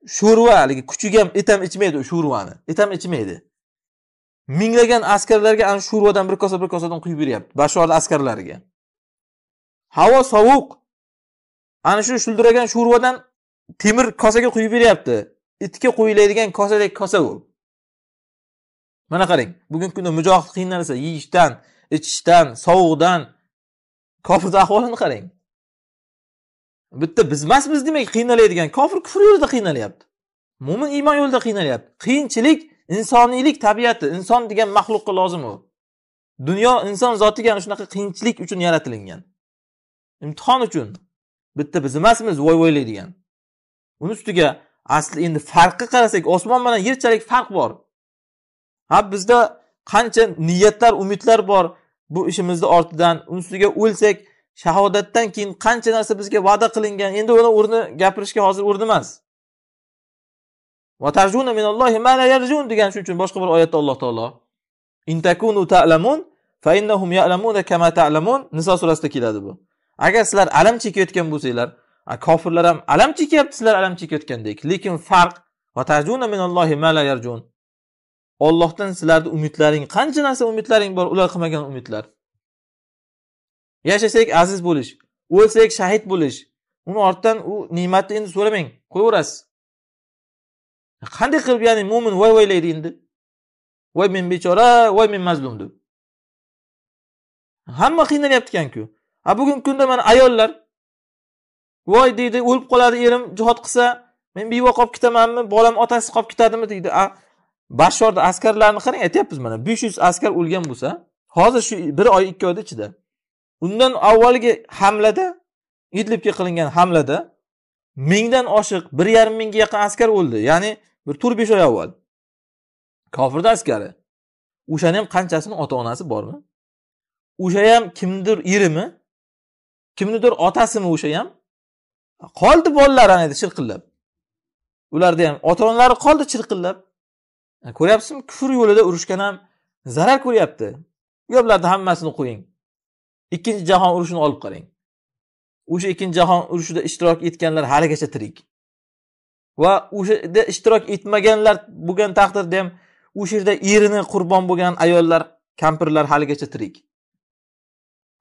sho'rva haligi kuchuk ham et ham ichmaydi u sho'rvani et ham ichmaydi minglagan askarlarga ana sho'rvadan bir kosa bir kosadan quyib beryapti bashorni askarlariga havo sovuq ana shu shuldiragan sho'rvadan temir kosaga quyib beryapti itga qo'yiladigan kosadek kosa u mana qarang bugungi kunda mujohid qiyin narsa yeyishdan ichishdan sovuqdan kofirni ahvolini qarang bitta biz emasmiz demak qiynalaydigan kofir kufr yo'lida qiynalyapti mo'min iymon yo'lida qiynalyapti qiyinchilik insoniylik tabiati inson degan maxluqqa lozim u dunyo inson zotiga ana shunaqa qiyinchilik uchun yaratilingan imtihon uchun bitta biz emasmiz voy voylaydigan uni ustiga asli endi farqqa qarasak osmon bilan yerchalik farq bor ha bizda qancha niyatlar umidlar bor bu ishimizni ortidan uni ustiga o'lsak shahodatdan keyin qancha narsa bizga va'da qilingan endi uni o'rni gapirishga hozir o'rni emas degan shuning uchun boshqa bir oyatda alloh taolo intakunu ta'lamun fa innahum ya'lamuna kama ta'lamun niso surasida keladi bu agar sizlar alam chekayotgan bo'lsanglar kofirlar ham alam chekyapti sizlar alam chekayotgandek lekin farq ollohdan sizlarni umidlaring qancha narsa umidlaring bor ular qilmagan umidlar yashasak aziz bo'lish o'lsak shahid bo'lish uni ortidan u ne'matni endi so'ramang qo'yaverasiz qanday qilib ya'ni mo'min voy voylaydi endi voy men bechora voy men mazlum deb hamma qiynalyapti ekanku a bugungi kunda mana ayollar voy deydi o'lib qoladi erim jihod qilsa men beva qolib ketamanmi bolam otasiz qolib ketadimi deydi bashorni askarlarini qarang aytyapmiz mana besh yuz askar o'lgan bo'lsa hozir shu bir oy ikki oyni ichida undan avvalgi hamlada idlibga qilingan hamlada mingdan oshiq bir yarim mingga yaqin askar o'ldi ya'ni bir to'rt besh oy avval kofirni askari o'shani ham qanchasini ota onasi bormi o'sha ham kimdir erimi kimnidir otasimi o'sha ham qoldi bolalari ana yerda chirqillab ularda ham ota onalari qoldi chirqillab ko'ryapsizmi kufr yo'lida urushgan ham zarar ko'ryapti bularni hammasini qo'ying ikkinchi jahon urushini olib qarang o'sha ikkinchi jahon urushida ishtirok etganlar haligacha tirik va o'shada ishtirok etmaganlar bo'lgan taqdirda ham o'sha yerda erini qurbon bo'lgan ayollar kampirlar haligacha tirik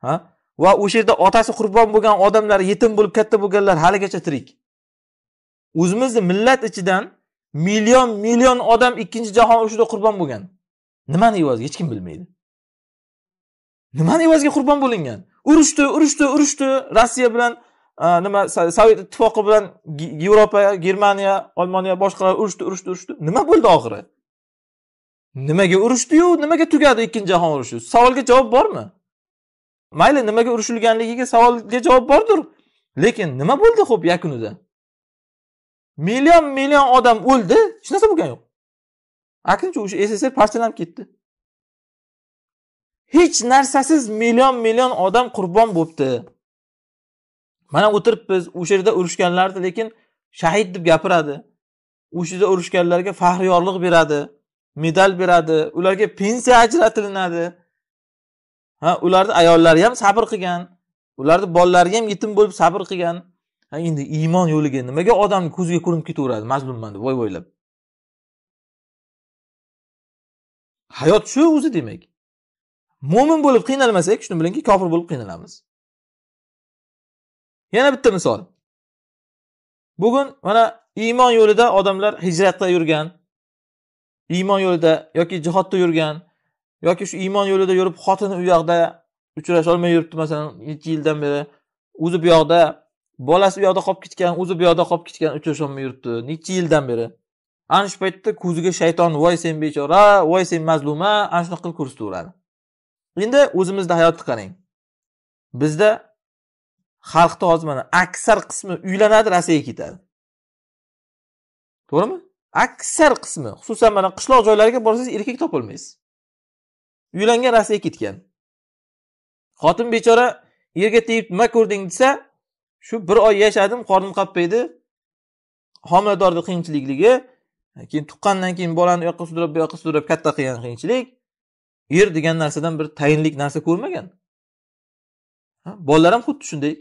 ha va o'sha yerda otasi qurbon bo'lgan odamlar yetim bo'lib katta bo'lganlar haligacha tirik o'zimizni millat ichidan million million odam ikkinchi jahon urushida qurbon bo'lgan nimani evaziga hech kim bilmaydi nimani evaziga qurbon bo'lingan urushdi urushdi urushdi rossiya bilan nima sovet ittifoqi bilan yevropa germaniya olmoniya boshqalar urushdi urushdi urushdi nima bo'ldi oxiri nimaga urushdiyu nimaga tugadi ikkinchi jahon urushi savolga javob bormi mayli nimaga urushilganligiga savolga javob bordir lekin nima bo'ldi xo'p yakunida million million odam o'ldi hech narsa bo'lgani yo'q aksincha o'sha sssr parchalanib ketdi hech narsasiz million million odam qurbon bo'libdi mana o'tiribmiz o'sha yerda urushganlarni lekin shahid deb gapiradi o'sha yerda urushganlarga faxriyorlik beradi medal beradi ularga pensiya ajratilinadi ha ularni ayollari ham sabr qilgan ularni bolalari ham yetim bo'lib sabr qilgan ha endi iymon yo'liga nimaga odam ko'ziga ko'rinib ketaveradi mazlumman deb voy voylab hayot shu o'zi demak mo'min bo'lib qiynalmasak shuni bilingki kofir bo'lib qiynalamiz yana bitta misol bugun mana iymon yo'lida odamlar hijratda yurgan iymon yo'lida yoki jihodda yurgan yoki shu iymon yo'lida yurib xotini u yoqda uchrasholmay yuribdi masalan necha yildan beri o'zi bu yoqda bolasi u yoqda qolib ketgan o'zi bu yoqda qolib ketgan uchrasholmay yuribdi necha yildan beri ana shu paytda ko'ziga shayton voy sen bechora voy sen mazluma ana shunaqa qilib ko'rsataveradi endi o'zimizni hayotni qarang bizda xalqni hozir mana aksar qismi uylanadi rossiyaga ketadi to'g'rimi aksar qismi xususan mana qishloq joylariga borsangiz erkak topolmaysiz uylangan rossiyaga ketgan xotin bechora yerga tegib nima ko'rding desa shu bir oy yashadim qornim qappaydi homiladorni qiyinchiligligi keyin tuqqandan keyin bolani u yoqqa sudrab bu yoqqa sudrab katta qilgan qiyinchilik er degan narsadan bir tayinlik narsa ko'rmagan bolalar ham xuddi shunday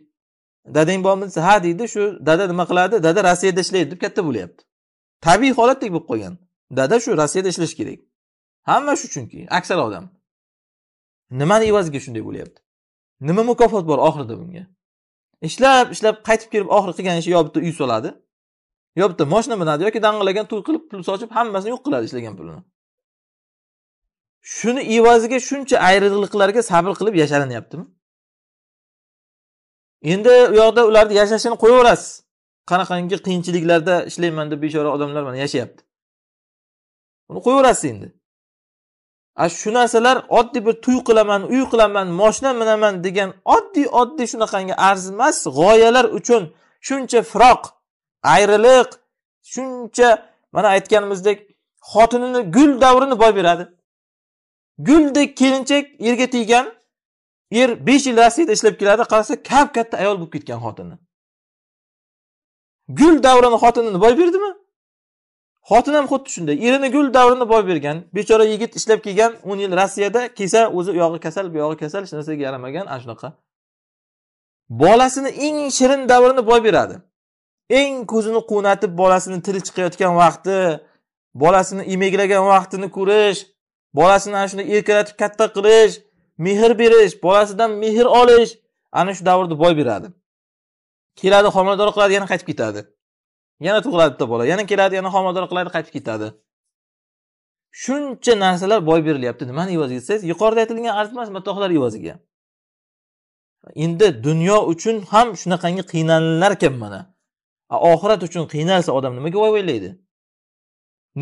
dadang bormi desa ha deydi shu dada nima qiladi dada rossiyada ishlaydi deb katta bo'lyapti tabiiy holatdek bo'lib qolgan dada shu rossiyada ishlashi kerak hamma shu chunki aksar odam nimani evaziga shunday bo'lyapti nima mukofot bor oxirida bunga ishlab ishlab qaytib kelib oxiri qilgan ishi yo bitta uy soladi yo bitta moshina minadi yoki dang'illagan to'y qilib pul sochib hammasini yo'q qiladi ishlagan pulini shuni evaziga shuncha ayriliqlarga sabr qilib yashalinyaptimi endi u yoqda ularni yashashini qo'yaverasiz qanaqangi qiyinchiliklarda ishlayman deb bechora odamlar mana yashayapti uni qo'yaverasiz endi a shu narsalar oddiy bir to'y qilaman uy qilaman moshina minaman degan oddiy oddiy shunaqangi arzimas g'oyalar uchun shuncha firoq ayriliq shuncha mana aytganimizdek xotinini gul davrini boy beradi guldek kelinchak erga tegan er 5 yil rossiyada ishlab keladi qarasa kap katta ayol bo'lib ketgan xotini gul davrini xotinini boy berdimi xotin ham xuddi shunday erini gul davrini boy bergan bechora yigit ishlab kelgan 10 yil rossiyada kelsa o'zi u yog'i kasal bu yog'i kasal hech narsaga yaramagan ana shunaqa bolasini eng shirin davrini boy beradi eng ko'zini quvnatib bolasini tili chiqayotgan vaqti bolasini emaklagan vaqtini ko'rish bolasini ana shunday erkalatib katta qilish mehr berish bolasidan mehr olish ana shu davrda boy beradi keladi homilador qiladi yana qaytib ketadi yana tug'iladi bitta bola yana keladi yana homilador qiladi qaytib ketadi shuncha narsalar boy berilyapti nimani evaziga desangiz yuqorida aytilgan arzmas matohlar evaziga endi dunyo uchun ham shunaqangi qiynalarkan mana oxirat uchun qiynalsa odam nimaga voylaydi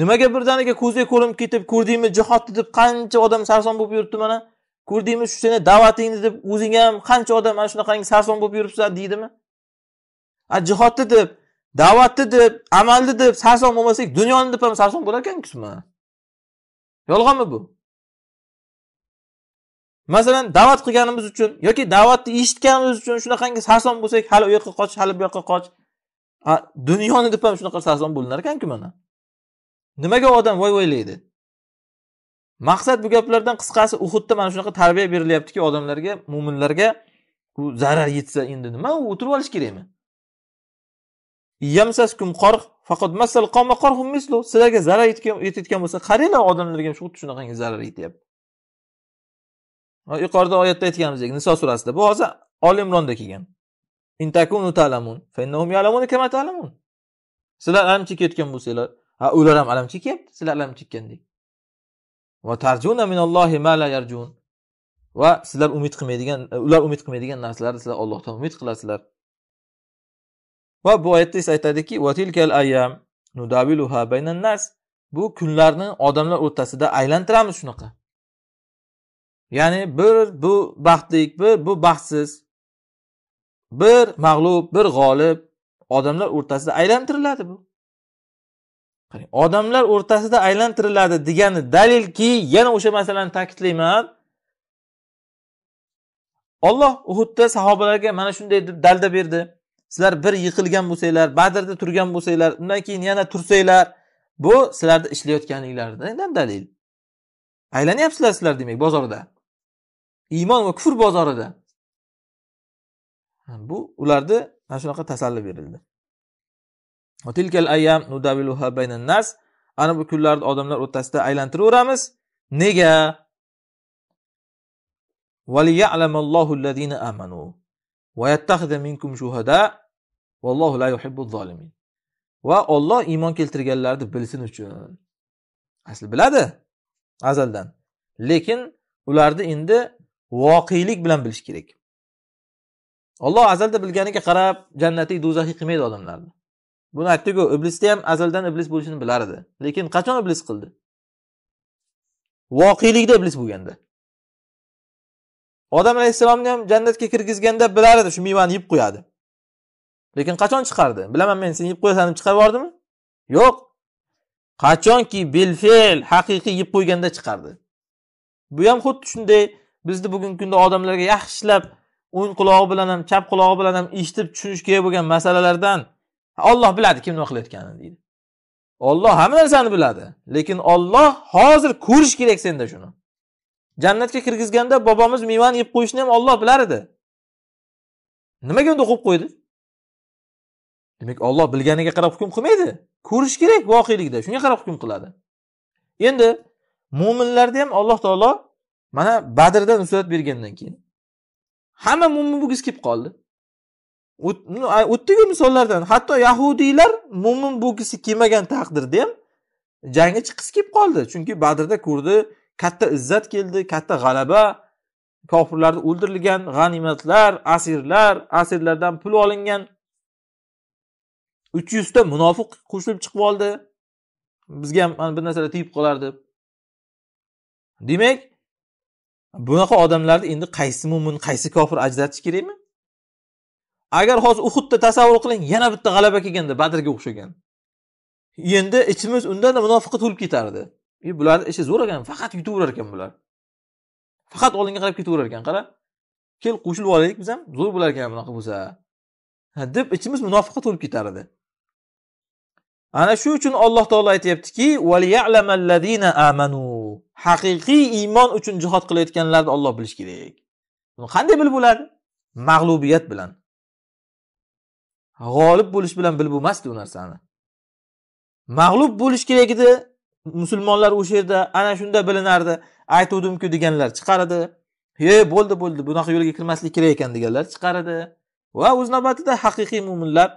nimaga birdaniga ko'zga ko'rinib ketib ko'rdingmi jihodni deb qancha odam sarson bo'lib yuribdi mana ko'rdingmi shu seni da'vatingni deb o'zing ham qancha odam mana shunaqangi sarson bo'lib yuribsan deydimi a jihodni deb da'vatni deb amalni deb sarson bo'lmasak dunyoni deb ham sarson bo'lar bo'larkanmizmi yolg'onmi bu masalan da'vat qilganimiz uchun yoki da'vatni eshitganimiz uchun shunaqangi sarson bo'lsak hali u yoqqa qoch hali bu yoqqa qoch dunyoni deb ham shunaqa sarson bo'linar ekanku mana nimaga odam voy voylaydi maqsad bu gaplardan qisqasi uhudda mana shunaqa tarbiya berilyaptiki odamlarga mo'minlarga u zarar yetsa endi nima u o'tirib olish kerakmi yamsaskum qorh faqat masal qoma mislu sizlarga zarar yetayotgan bo'lsa qaranglar odamlarga ham xuddi shunaqangi zarar yetyapti yuqorida oyatda aytganimizdek niso surasida bu hozir oli imronda kelgan intakunu talamun fa innahum ya'lamun kama talamun sizlar ancha ketgan bo'lsanglar ha ular ham alam chekyapti sizlar alam chekkandek va la yarjun va sizlar umid qilmaydigan ular umid qilmaydigan narsalarni sizlar ollohdan umid qilasizlar va bu oyatda esa aytadiki va tilkal ayyam nudaviluha baynan nas bu kunlarni odamlar o'rtasida aylantiramiz shunaqa ya'ni bir bu baxtli bir bu baxtsiz bir mag'lub bir g'olib odamlar o'rtasida aylantiriladi bu qarang odamlar o'rtasida aylantiriladi degani dalilki yana o'sha masalani ta'kidlayman olloh uhudda sahobalarga mana shunday deb dalda berdi sizlar bir yiqilgan bo'lsanglar badrda turgan bo'lsanglar undan keyin yana tursanglar bu sizlarni ishlayotganinglardan dalil aylanyapsizlar sizlar demak bozorda iymon va kufr bozorida bu ularni mana shunaqa tasalli berildi ayyam nas ana bu kunlarni odamlar o'rtasida aylantiraveramiz nega amanu va olloh minkum la yuhibbu va Alloh iymon keltirganlarni bilsin uchun asli biladi azaldan lekin ularni endi voqelik bilan bilish kerak Alloh azalda bilganiga qarab jannatiy do'zaxiy qilmaydi odamlarni buni aytdiku iblisda ham azaldan iblis bo'lishini bilar edi lekin qachon iblis qildi voqelikda iblis bo'lganda odam alayhissalomni ham jannatga kirgizganda bilar edi shu mevani yeb qo'yadi lekin qachon chiqardi bilaman men seni yeb qo'yasan deb chiqarib yubordimi yo'q qachonki belfel haqiqiy yeb qo'yganda chiqardi bu ham xuddi shunday bizni bugungi kunda odamlarga yaxshilab o'ng qulog'i bilan ham chap qulog'i bilan ham eshitib tushunish kerak bo'lgan masalalardan Alloh biladi kim nima qilayotganini deydi Alloh hamma narsani biladi lekin Alloh hozir ko'rish kerak senda shuni jannatga kirgizganda bobomiz mevani yeb qo'yishni ham Alloh bilar edi nimaga unda qo'yib qo'ydi demak Alloh bilganiga qarab hukm qilmaydi ko'rish kerak voqelikda shunga qarab hukm qiladi endi mo'minlarni ham alloh taolo mana badrda nusrat bergandan keyin hamma mo'min bo'lgisi kelib qoldi o'tdagi misollardan hatto yahudiylar mo'min bo'lgisi kelmagan taqdirda ham jangga chiqqisi kelib qoldi chunki badrda ko'rdi katta izzat keldi katta g'alaba kofirlarni o'ldirilgan g'animatlar asirlar asirlardan pul olingan uch yuzta munofiq qo'shilib chiqib oldi bizga ham bir narsalar tegib qolar deb demak bunaqa odamlarni endi qaysi mo'min qaysi kofir ajratish kerakmi agar hozir uhudda tasavvur qiling yana bitta g'alaba kelganda badrga o'xshagan endi ichimiz undanda munofiqqa to'lib ketardi e, bularni ishi zo'r ekan faqat yutaverar ekan bular faqat oldinga qarab ketaverar ekan qara kel qo'shilib olaylik biz ham zo'r bo'lar ekan bunaqa bo'lsa deb ichimiz munofiqqa to'lib ketardi ana shu uchun alloh taolo aytyaptiki amanu haqiqiy iymon uchun jihod qilayotganlarni olloh bilishi kerak buni qanday bilib bo'ladi mag'lubiyat bilan g'olib bo'lish bilan bilib bo'lmasdi u narsani mag'lub bo'lish kerak edi musulmonlar o'sha yerda ana shunda bilinardi aytuvdimku deganlar chiqaradi ye bo'ldi bo'ldi bunaqa yo'lga kirmaslik kerak ekan deganlar chiqaradi va o'z navbatida haqiqiy mo'minlar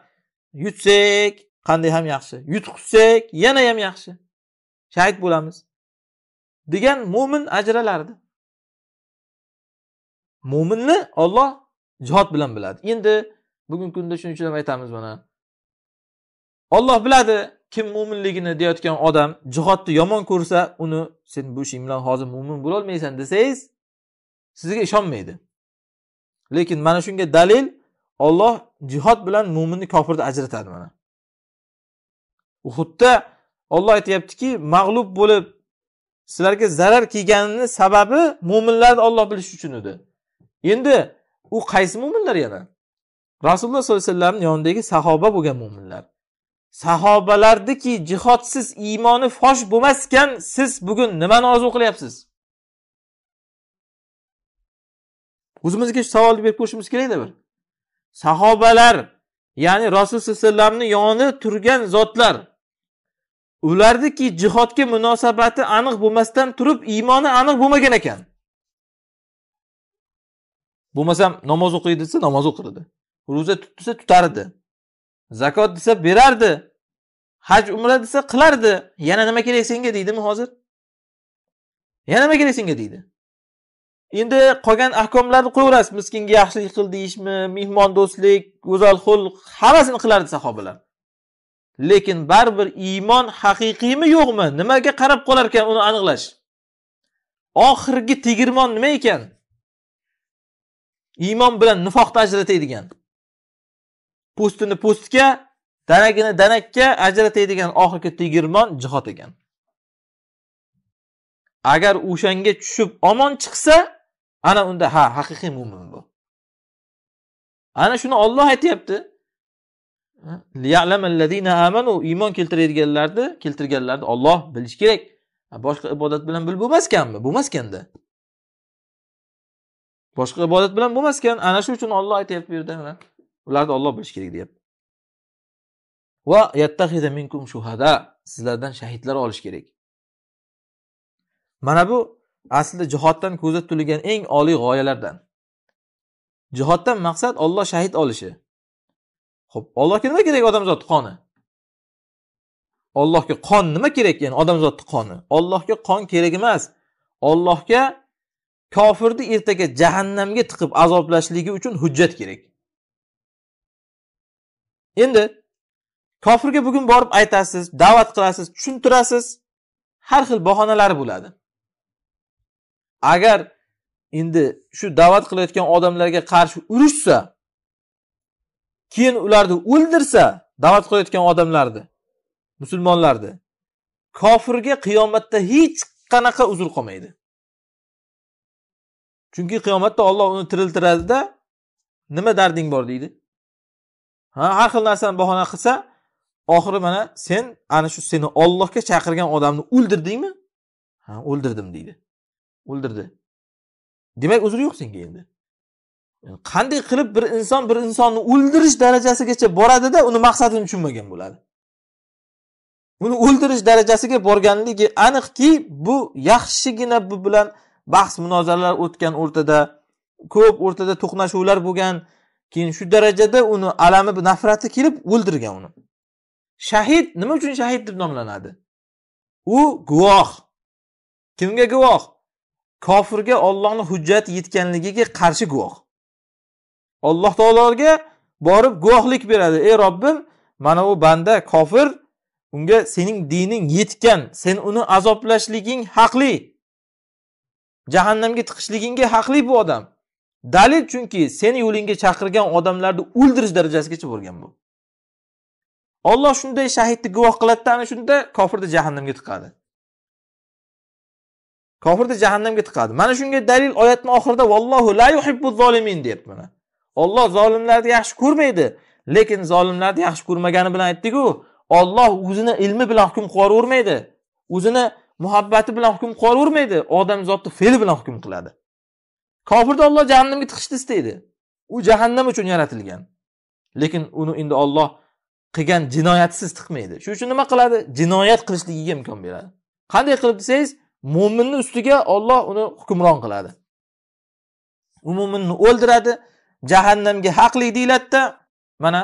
yutsak qanday ham yaxshi yutqizsak yana ham yaxshi shahid bo'lamiz degan mo'min ajralardi mo'minni olloh jihod bilan biladi endi bugungi kunda shuning uchun ham aytamiz mana olloh biladi kim mo'minligini deyotgan odam jihodni yomon ko'rsa uni sen bu ishing bilan hozir mo'min bo'lolmaysan desangiz sizga ishonmaydi lekin mana shunga dalil olloh jihod bilan mo'minni kofirni ajratadi mana uhudda olloh aytyaptiki mag'lub bo'lib sizlarga zarar kelganini sababi mo'minlarni olloh bilish uchun edi endi u qaysi mo'minlar yana rasululloh sollallohu alayhi vasallamni yonidagi sahoba bo'lgan mo'minlar sahobalardiki jihodsiz iymoni fosh bo'lmaskan siz bugun nimani orzu qilyapsiz o'zimizga shu savolni berib ko'rishimiz kerakda bir sahobalar ya'ni rasululloh sallallohu alayhi vasallamni yoni turgan zotlar ularniki jihodga munosabati aniq bo'lmasdan turib iymoni aniq bo'lmagan ekan bo'lmasam namoz o'qiydi desa namoz o'qirdi ro'za tut desa tutardi zakot desa berardi haj umra desa qilardi yana nima kerak senga deydimi hozir yana nima kerak senga deydi endi qolgan ahkomlarni qo'yaverasiz miskinga yaxshilik qil deyishmi mehmon do'stlik go'zal xulq hammasini qilardi sahobalar lekin baribir iymon haqiqiymi yo'qmi nimaga qarab qolar ekan uni aniqlash oxirgi tegirmon nima ekan iymon bilan nifoqni ajratadigan po'stini po'stga danagini danakka ajratadigan oxirgi tegirmon jihod ekan agar o'shanga tushib omon chiqsa ana unda ha haqiqiy mo'min bu ana shuni olloh aytyapti amanu iymon keltiradiganlarni keltirganlarni olloh bilishi kerak boshqa ibodat bilan bilib bo'lmaskanmi bo'lmaskanda boshqa ibodat bilan bo'lmaskan ana shu uchun olloh aytyapti bu yerda ularni olloh bilishi kerak deyapti va yattahida minkum shuhada sizlardan shahidlar olish kerak mana bu aslida jihoddan ko'zda tutilgan eng oliy g'oyalardan jihoddan maqsad olloh shahid olishi ho'p ollohga nima kerak odamzodni qoni ollohga qon nima kerak ya'ni odamzodni qoni ollohga qon kerak emas ollohga kofirni ertaga jahannamga tiqib azoblashligi uchun hujjat kerak endi kofirga bugun borib aytasiz da'vat qilasiz tushuntirasiz har xil bahonalari bo'ladi agar endi shu da'vat qilayotgan odamlarga qarshi urushsa keyin ularni o'ldirsa da'vat qilayotgan odamlarni musulmonlarni kofirga qiyomatda hech qanaqa uzr qolmaydi chunki qiyomatda olloh uni tiriltiradida nima darding bor deydi ha har xil narsani bahona qilsa oxiri mana sen ana shu seni ollohga chaqirgan odamni o'ldirdingmi ha o'ldirdim deydi o'ldirdi demak uzr yo'q senga endi qanday qilib bir inson bir insonni o'ldirish darajasigacha boradida uni maqsadini tushunmagan bo'ladi uni o'ldirish darajasiga borganligi aniqki bu yaxshigina bu bilan bahs munozaralar o'tgan o'rtada ko'p o'rtada to'qnashuvlar bo'lgan keyin shu darajada uni alami nafrati kelib o'ldirgan uni shahid nima uchun shahid deb nomlanadi u guvoh kimga guvoh kofirga ollohni hujjati yetganligiga qarshi guvoh alloh taologa borib guvohlik beradi ey robbim mana u banda kofir unga sening dining yetgan sen uni azoblashliging haqli jahannamga tiqishligingga haqli bu odam dalil chunki seni yo'lingga chaqirgan odamlarni o'ldirish darajasigacha bo'lgan bu olloh shunday shahidni guvoh qiladida ana shunda kofirni jahannamga tiqadi kofirni jahannamga tiqadi mana shunga dalil oyatni oxirida vallohu la yuhibbu zolimin deyapti mana olloh zolimlarni yaxshi ko'rmaydi lekin zolimlarni yaxshi ko'rmagani bilan aytdiku olloh o'zini ilmi bilan hukm qilavermaydi o'zini muhabbati bilan hukm qilavermaydi odamzodni fe'li bilan hukm qiladi kofirni Alloh jahannamga tiqishni istaydi u jahannam uchun yaratilgan lekin uni endi Alloh qilgan jinoyatsiz tiqmaydi shuning uchun nima qiladi jinoyat qilishligiga imkon beradi qanday qilib desangiz mo'minni ustiga Alloh uni hukmron qiladi u mo'minni o'ldiradi jahannamga haqli deyiladida mana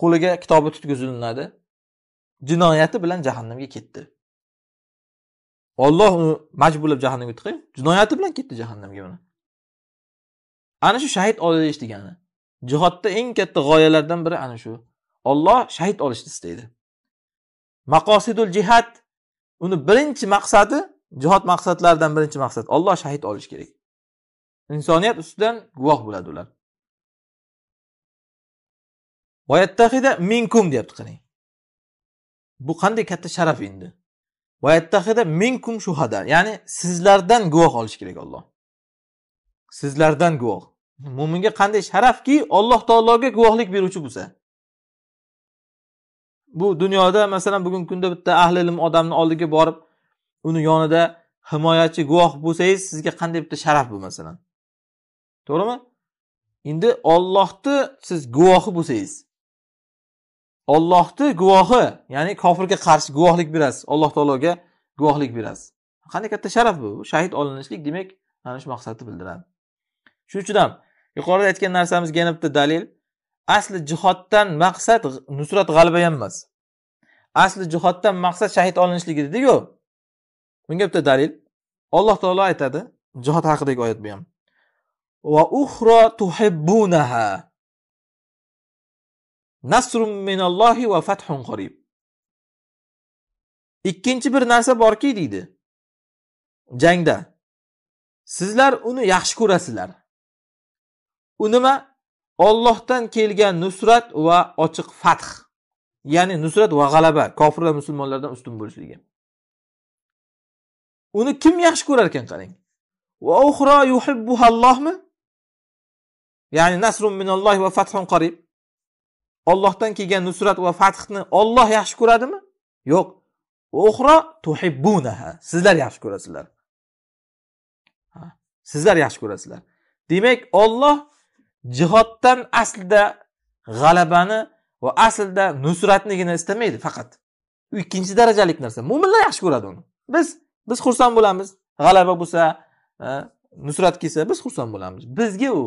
qo'liga kitobi tutgizilinadi jinoyati bilan jahannamga ketdi olloh uni majburlab jahannamga tiqay jinoyati bilan ketdi jahannamga mana ana shu shahid olish degani jihodda eng katta g'oyalardan biri ana shu olloh shahid olishni istaydi maqosidul jihad uni birinchi maqsadi jihod maqsadlaridan birinchi maqsad olloh shahid olish kerak insoniyat ustidan guvoh bo'ladi ular vayattahida minkum deyapti qarang bu qanday katta sharaf endi vayattahida minkum shuhada ya'ni sizlardan guvoh olish kerak olloh sizlardan guvoh mo'minga qanday sharafki alloh taologa guvohlik beruvchi bo'lsa bu dunyoda masalan bugungi kunda bitta ahli ilm odamni oldiga borib uni yonida himoyachi guvoh bo'lsangiz sizga qanday bitta sharaf bu masalan to'g'rimi endi ollohni siz guvohi bo'lsangiz ollohni guvohi ya'ni kofirga qarshi guvohlik berasiz alloh taologa guvohlik berasiz qanday katta sharaf bu shahid olinishlik demak mana shu maqsadni bildiradi shuning uchun ham yuqorida aytgan narsamizga yana bitta dalil asli jihoddan maqsad nusrat g'alaba ham emas asli jihoddan maqsad shahid olinishlik ediku bunga bitta dalil alloh taolo aytadi jihod haqidagi oyat bu ham va uxro tuhibbunaha nasrun minallohi va fathun qorib ikkinchi bir narsa borki deydi jangda sizlar uni yaxshi ko'rasizlar u nima ollohdan kelgan nusrat va ochiq fath ya'ni nusrat va g'alaba kofirlar musulmonlardan ustun bo'lishligi uni kim yaxshi ko'rar ekan qarang va uxro yuhibbuhallohmi ya'ni nasrun minalloh va fathun qorib ollohdan kelgan nusrat va fathni olloh yaxshi ko'radimi yo'q uxro tuhibbunaha sizlar yaxshi ko'rasizlar sizlar yaxshi ko'rasizlar demak olloh jihoddan aslida g'alabani va aslida nusratnigina istamaydi faqat u ikkinchi darajalik narsa mo'minlar yaxshi ko'radi uni biz biz xursand bo'lamiz g'alaba bo'lsa e, nusrat kelsa biz xursand bo'lamiz bizga u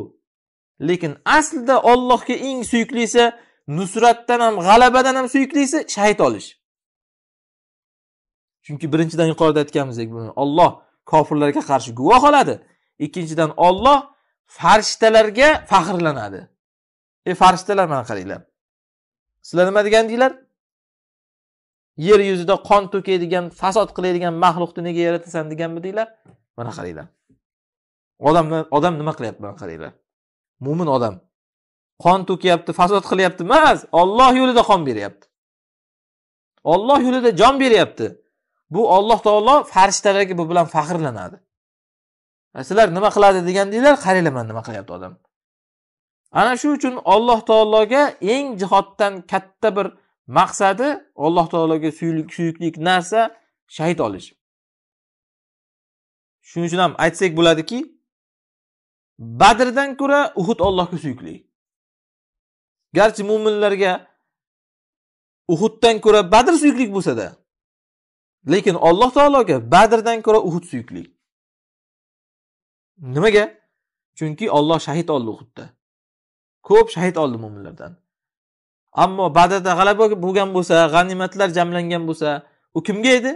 lekin aslida ollohga eng suyuklisi nusratdan ham g'alabadan ham suyuklisi shahid olish chunki birinchidan yuqorida aytganimizdek buni olloh kofirlarga qarshi guvoh oladi ikkinchidan olloh farishtalarga faxrlanadi e farishtalar mana qaranglar sizlar nima degandinglar yer yuzida qon to'kaydigan fasod qiladigan maxluqni nega yaratasan deganmidinglar mana qaranglar odamni odam nima qilyapti mana qaranglar mo'min odam qon to'kyapti fasod qilyapti emas olloh yo'lida qon beryapti olloh yo'lida jon beryapti bu olloh taolo farishtalarga bu bilan faxrlanadi sizlar nima qiladi degandinglar qaranglar mana nima qilyapti odam ana shu uchun alloh taologa eng jihoddan katta bir maqsadi alloh taologa suyukli narsa shahid olish shuning uchun ham aytsak bo'ladiki badrdan ko'ra uhud ollohga suyukli garchi mo'minlarga uhuddan ko'ra badr suyukli bo'lsada lekin alloh taologa badrdan ko'ra uhud suyukli Nimaga? Chunki Alloh shahid oldi Uhudda. Ko'p shahid oldi mu'minlardan. Ammo Badrda g'alaba bo'lgan bo'lsa, g'animatlar jamlangan bo'lsa, u kimga edi?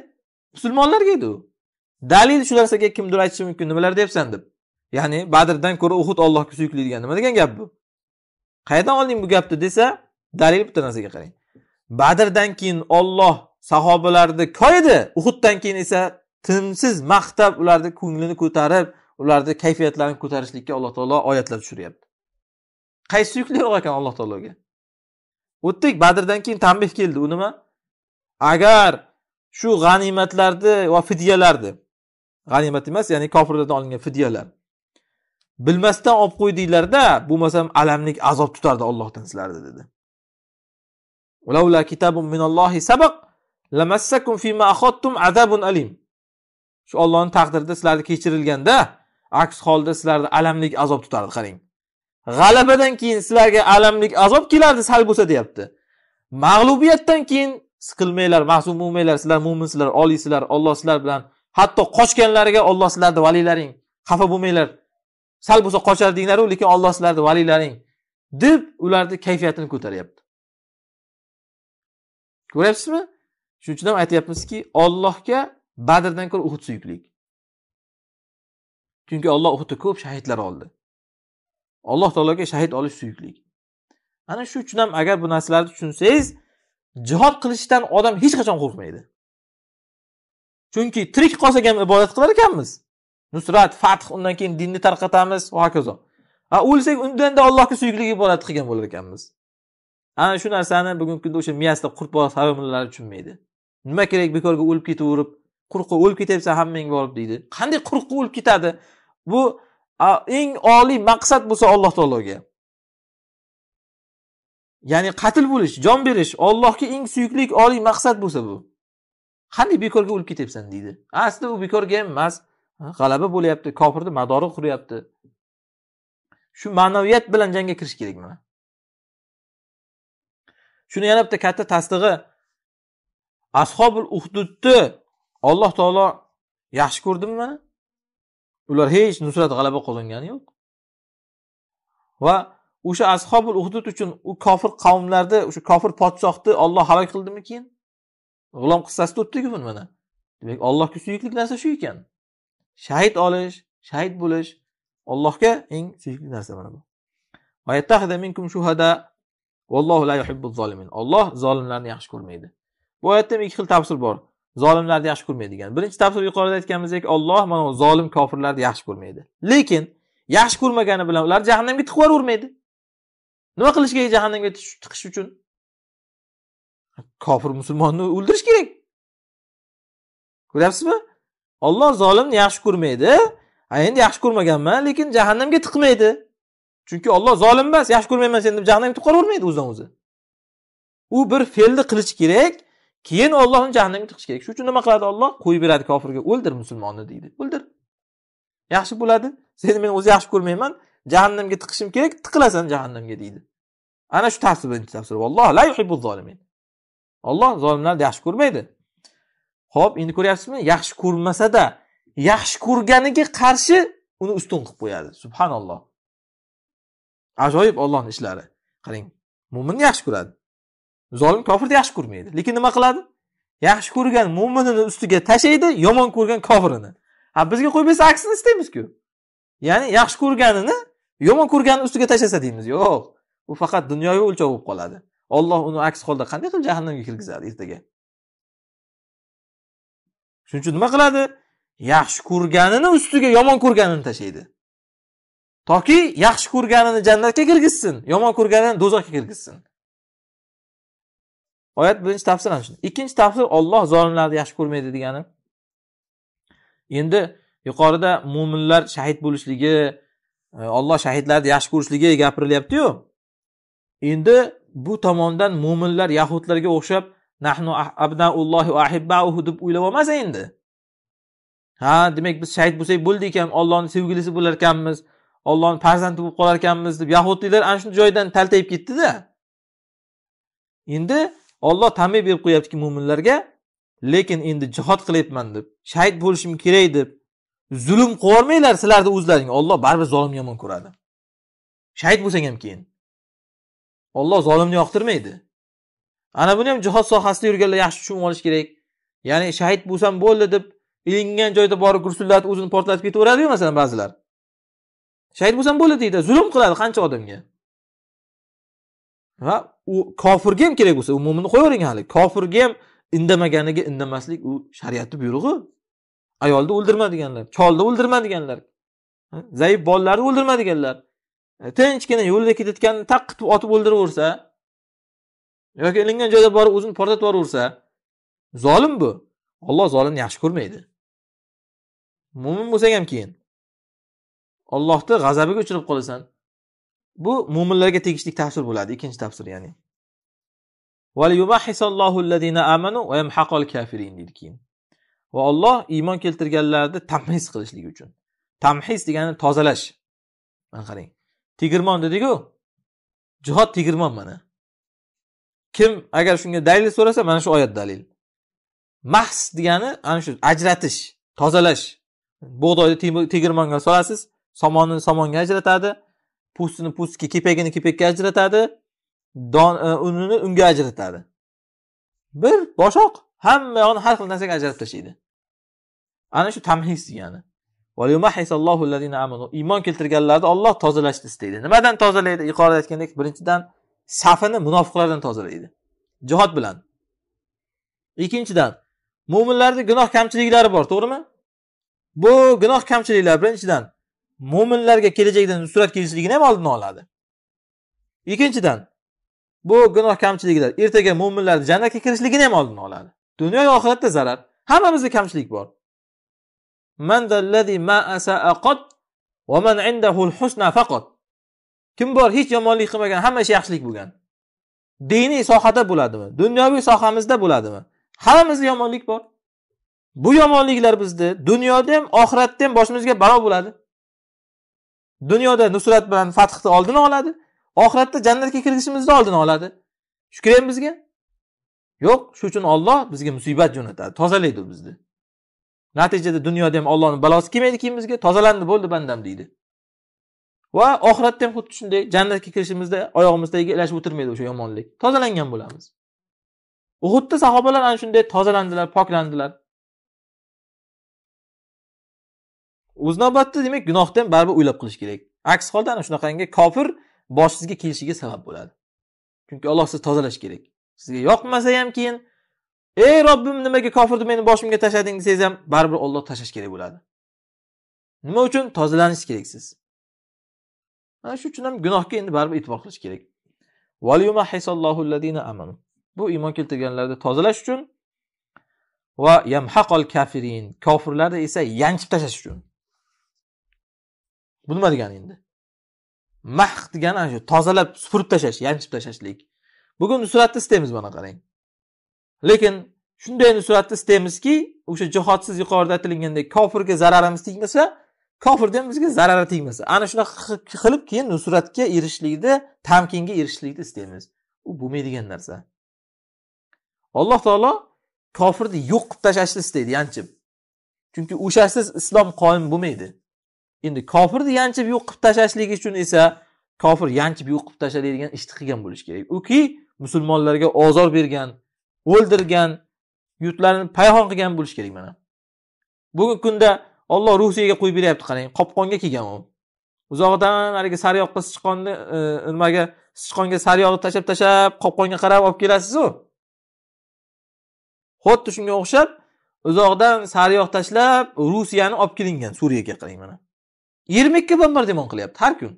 Musulmonlarga edi u. Dalil shu narsaga kimdir aytishi mumkin, nimalar deyapsan deb. Ya'ni Badrdan ko'ra Uhud Allohga suyukli degan nima degan gap bu? Qayerdan olding bu gapni desa, dalil bitta narsaga qarang. Badrdan keyin Alloh sahobalarni koyidi, Uhuddan keyin esa tinimsiz maqtab ularni ko'nglini ko'tarib, ularni kayfiyatlarini ko'tarishlikka alloh taolo oyatlar tushiryapti qaysi yukliroq ekan alloh taologa o'tdik badrdan keyin tanbeh keldi u nima agar shu g'animatlarni va fidyalarni g'animat emas ya'ni kofirlardan olingan fidyalar bilmasdan olib qo'ydinglarda bo'lmasam alamlik azob tutardi ollohdan sizlarni dedi shu ollohni taqdirida sizlarni kechirilganda aks holda sizlarni alamlik azob tutardi qarang g'alabadan keyin sizlarga alamlik azob kelardi sal bo'lsa deyapti mag'lubiyatdan keyin siqilmanglar mahzun bo'lmanglar sizlar mo'minsizlar oliysizlar olloh sizlar bilan hatto qochganlariga olloh sizlarni valiylaring xafa bo'lmanglar sal bo'lsa qochar lekin olloh sizlarni valiylaring deb ularni kayfiyatini ko'taryapti ko'ryapsizmi shuning uchun ham aytyapmizki ollohga badrdan ko'ra uhud suyukli chunki Alloh Uhudda ko'p shahidlar oldi alloh taologa shahid olish suyuklik ana shu uchun ham agar bu narsalarni tushunsangiz jihod qilishdan odam hech qachon qo'rqmaydi chunki tirik qolsak ham ibodat qilar ekanmiz nusrat fath undan keyin dinni tarqatamiz va hokazo a o'lsak undanda allohga suyukli ibodat qilgan bo'lar ekanmiz ana shu narsani bugungi kunda o'sha miyasida qurt bor sarumlar tushunmaydi nima kerak bekorga o'lib ketaverib qo'rqib o'lib ketyapsan hammang borib deydi qanday qo'rqib o'lib ketadi bu eng oliy maqsad bo'lsa alloh taologa ya'ni qatl bo'lish jon berish ollohga eng suyukli oliy maqsad bo'lsa bu qanday bekorga o'lib ketyapsan deydi aslida u bekorga ham emas g'alaba bo'lyapti kofirni madori quryapti shu ma'naviyat bilan jangga kirish kerak mana shuni yana bitta katta tasdig'i ashobul uhdudni alloh taolo yaxshi ko'rdimi mana ular hech nusrat g'alaba qozongani yo'q va o'sha ashobul uhdud uchun u kofir qavmlarni o'sha kofir podshohni olloh halok qildimi keyin g'ulom qissasida o'tdiku buni mana demak allohga suyukli narsa shu ekan shahid olish shahid bo'lish allohga eng suyukli narsa mana bu olloh zolimlarni yaxshi ko'rmaydi bu oyatda ikki xil tafsir bor zolimlarni yaxshi ko'rmaydi degan birinchi tafsir yuqorida aytganimizdek olloh mana zolim kofirlarni yaxshi ko'rmaydi lekin yaxshi ko'rmagani bilan ular jahannamga tiqib yuborvermaydi nima qilish kerak jahannamga tiqish uchun kofir musulmonni o'ldirish kerak ko'ryapsizmi olloh zolimni yaxshi ko'rmaydi a endi yaxshi ko'rmaganman lekin jahannamga tiqmaydi chunki olloh zolim emas yaxshi ko'rmayman seni deb jahannamga tiqib yuboravermaydi o'zidan o'zi u bir fe'lni qilishi kerak keyin ollohni jahannamga tiqish kerak shuning uchun nima qiladi Alloh qo'yib beradi kofirga o'ldir musulmonni deydi o'ldir yaxshi bo'ladi seni men o'zi yaxshi ko'rmayman jahannamga tiqishim kerak tiqilasan jahannamga deydi ana shu tafsir birinchi tafsir vallohu la yuhibbu Alloh zolimlarni yaxshi ko'rmaydi ho'p endi ko'ryapsizmi yaxshi ko'rmasada yaxshi ko'rganiga qarshi uni ustun qilib qo'yadi subhanalloh ajoyib Allohning ishlari qarang mo'minni yaxshi ko'radi zolim kofirni yaxshi ko'rmaydi lekin nima qiladi yaxshi ko'rgan mo'minini ustiga tashlaydi yomon ko'rgan kofirini a bizga qo'yib bersa aksini istaymizku ya'ni yaxshi ko'rganini yomon ko'rganini ustiga tashlasa deymiz yo'q u faqat dunyoviy o'lchov bo'lib qoladi olloh uni aks holda qanday qilib jahannamga kirgizadi ertaga shuning uchun nima qiladi yaxshi ko'rganini ustiga yomon ko'rganini tashlaydi toki yaxshi ko'rganini jannatga kirgizsin yomon ko'rganini do'zaxga kirgizsin oyat birinchi tafsir ana shu ikkinchi tafsir olloh zolimlarni yaxshi ko'rmaydi degani endi yuqorida mo'minlar shahid bo'lishligi olloh e, shahidlarni yaxshi ko'rishligi gapirilyaptiyu endi bu tomondan mo'minlar yahudlarga o'xshab nahnu ah-, abnaullohi ahibbauhu deb o'ylab olmasa endi ha demak biz shahid bo'lsak bo'ldi ekan ollohni sevgilisi bo'lar ekanmiz ollohni farzandi bo'lib qolar ekanmiz deb yahudiylar ana shu joydan taltayib ketdida endi Alloh ta'min berib qo'yaptiki mo'minlarga, lekin endi jihod qilyapman deb, shahid bo'lishim kerak deb zulm qilvormanglar sizlarni o'zlaringga Alloh baribir zolimni yomon ko'radi. Shahid bo'lsang ham keyin. Alloh zolimni yoqtirmaydi. Ana buni ham jihod sohasida yurganlar yaxshi tushunib olish kerak. Ya'ni shahid bo'lsam bo'ldi deb ilingan joyda borib gursillatib o'zini portlatib ketaveradi masalan ba'zilar. Shahid bo'lsam bo'ldi deydi, zulm qiladi qancha odamga. ha u kofirga ham kerak bo'lsa u mo'minni qo'yavering hali kofirga ham indamaganiga indamaslik u shariatni buyrug'i ayolni o'ldirma deganlar cholni o'ldirma deganlar zaif bolalarni o'ldirma deganlar e, tinchgina yo'lda ketayotganini taqitib otib o'ldiraversa yoki ilingan joyda borib o'zini portlatib yuboraversa zolim bu olloh zolimni yaxshi ko'rmaydi mo'min bo'lsang ham keyin ollohni g'azabiga uchrab qolasan bu mo'minlarga tegishli tafsir bo'ladi ikkinchi tafsir ya'ni keyin va olloh iymon keltirganlarni tamhis qilishlik uchun tamhis degani tozalash mana qarang tegirmon dediku jihod tegirmon mana kim agar shunga dalil so'rasa mana shu oyat dalil mahs degani ana shu ajratish tozalash bug'doyni tegirmonga solasiz somonni somonga ajratadi pustini pustga kepagini kepakka ajratadi don e, unini unga ajratadi bir boshoq hamma yog'ini har xil narsaga ajratib tashlaydi ana shu tamhis degani iymon keltirganlarni olloh tozalashni istaydi nimadan tozalaydi yuqorida aytgandek birinchidan safini munofiqlardan tozalaydi jihod bilan ikkinchidan mo'minlarni gunoh kamchiliklari bor to'g'rimi bu gunoh kamchiliklar birinchidan mo'minlarga kelajakda nusrat kelishligini ham oldini oladi ikkinchidan bu gunoh kamchiliklar ertaga mo'minlarni jannatga kirishligini ham oldini oladi dunyo va oxiratda zarar hammamizda kamchilik bor kim bor hech yomonlik qilmagan hamma ishi yaxshilik bo'lgan diniy sohada bo'ladimi dunyoviy sohamizda bo'ladimi hammamizda yomonlik bor bu yomonliklar bizni dunyoda ham oxiratda ham boshimizga balo bo'ladi dunyoda nusrat bilan fathni oldini oladi oxiratda jannatga kirishimizni oldini oladi shukr bizga yo'q shu uchun olloh bizga musibat jo'natadi tozalaydi u bizni natijada dunyoda ham ollohni balosi kelmaydi keyin bizga tozalandi bo'ldi bandam deydi va oxiratda ham xuddi shunday jannatga kirishimizda oyog'imiz tagiga ilashib o'tirmaydi o'sha yomonlik tozalangan bo'lamiz uhudda sahobalar ana shunday tozalandilar poklandilar o'z navbatida demak gunohni ham baribir o'ylab qilish kerak aks holda ana shunaqangi kofir boshingizga kelishiga sabab bo'ladi chunki alloh sizni tozalashi kerak sizga yoqmasa ham keyin ey robbim nimaga kofirni meni boshimga tashlading desangiz ham baribir olloh tashlash kerak bo'ladi nima uchun tozalanishingiz kerak siz mana shu uchun ham gunohga endi baribir e'tibor qilish kerak bu iymon keltirganlarni tozalash uchun va yamhaqol kafirin kofirlarni esa yanchib tashlash uchun bu nima degani endi mahq degani ana shu tozalab supurib tashlash yanchib tashlashlik bugun nusratni istaymiz mana qarang lekin shunday nusratni istaymizki o'sha jihodsiz yuqorida aytilgandek kofirga zararimiz tegmasa kofirdan bizga zarari tegmasa ana shunaqa qilib keyin nusratga erishishlikni tamkinga erishishlikni istaymiz u bo'lmaydigan narsa alloh taolo kofirni yo'q qilib tashlashni istaydi yanchib chunki o'shasiz islom qoyim bo'lmaydi endi kofirni yanchib yo'q qilib tashlashlik uchun esa kofir yanchib yo'q qilib tashlaydigan ishni qilgan bo'lishi kerak uki musulmonlarga ozor bergan o'ldirgan yurtlarini payhon qilgan bo'lishi kerak mana bugungi kunda olloh rusiyaga qo'yib beryapti qarang qopqonga kelgan u uzoqdan haligi sariyoqqa sichqonni e, nimaga sichqonga sariyog'ni tashlab tashlab qopqonga qarab olib kelasizu xuddi shunga o'xshab uzoqdan sariyog' tashlab rusiyani olib kelingan suriyaga qarang mana 22 bombardimon qilyapti har kun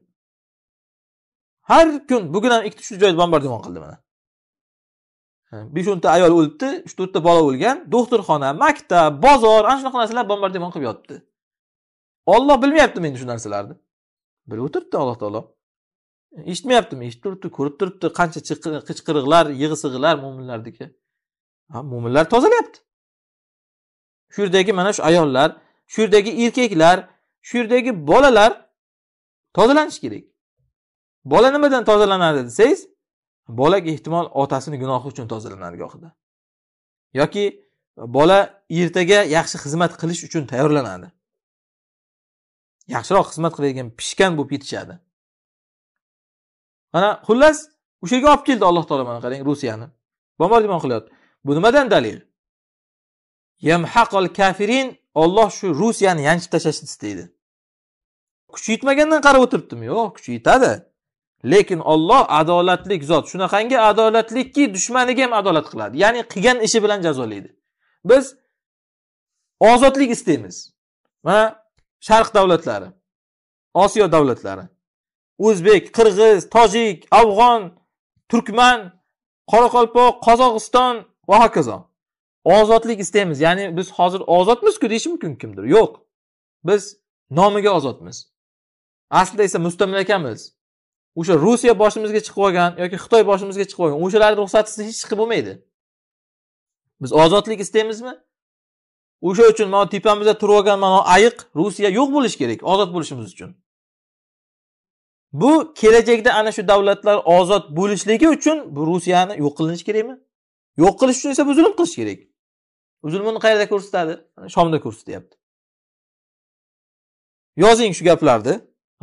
har kun bugun ham ikkita joyda bombardimon qildi mana besh o'nta ayol o'libdi uch to'rtta bola o'lgan do'xtirxona maktab bozor ana shunaqa narsalar bombardimon qilib yotibdi olloh bilmayaptimi endi shu narsalarni bilib o'tiribdi alloh taolo eshitmayaptimi eshitib turibdi ko'rib turibdi qancha qichqiriqlar yig'isiqlar mo'minlarniki mo'minlar tozalayapti shu yerdagi mana shu ayollar shu yerdagi erkaklar shu yerdagi bolalar tozalanishi kerak bola nimadan tozalanadi desangiz bola ehtimol otasini gunohi uchun tozalanadi gohida yoki bola ertaga yaxshi xizmat qilish uchun tayyorlanadi yaxshiroq xizmat qiladigan pishgan bo'lib yetishadi mana xullas o'sha yerga olib keldi alloh taolo mana qarang rusiyani bombardimon qilyapti bu nimadan dalil yamhaqol kafirin Alloh shu Rusiyani yanchib tashlashni istaydi. Kuchi yetmagandan qarab o'tiribdimi? Yo'q, kuchi yetadi. Lekin Alloh adolatlik zot. Shunaqangi adolatlikki dushmaniga ham adolat qiladi. Ya'ni qilgan ishi bilan jazolaydi. Biz ozodlik istaymiz. Mana Sharq davlatlari, Osiyo davlatlari, O'zbek, Qirg'iz, Tojik, Afg'on, Turkman, Qoraqalpoq, Qozog'iston va hokazo. ozodlik istaymiz ya'ni biz hozir ozodmizku deyishi mumkin kimdir yo'q biz nomiga ozodmiz aslida esa mustamlakamiz o'sha rusiya boshimizga chiqib olgan yoki xitoy boshimizga chiqib olgan o'shalarni ruxsatisiz hech chiqib bo'lmaydi biz ozodlik istaymizmi o'sha uchun mana tepamizda turib olgan mana ayiq rusiya yo'q bo'lishi kerak ozod bo'lishimiz uchun bu kelajakda ana shu davlatlar ozod bo'lishligi uchun bu rusiyani yo'q qilinishi kerakmi yo'q qilish uchun esa bu zulm qilish kerak zulmni qayerda ko'rsatadi shomda ko'rsatyapti yozing shu gaplarni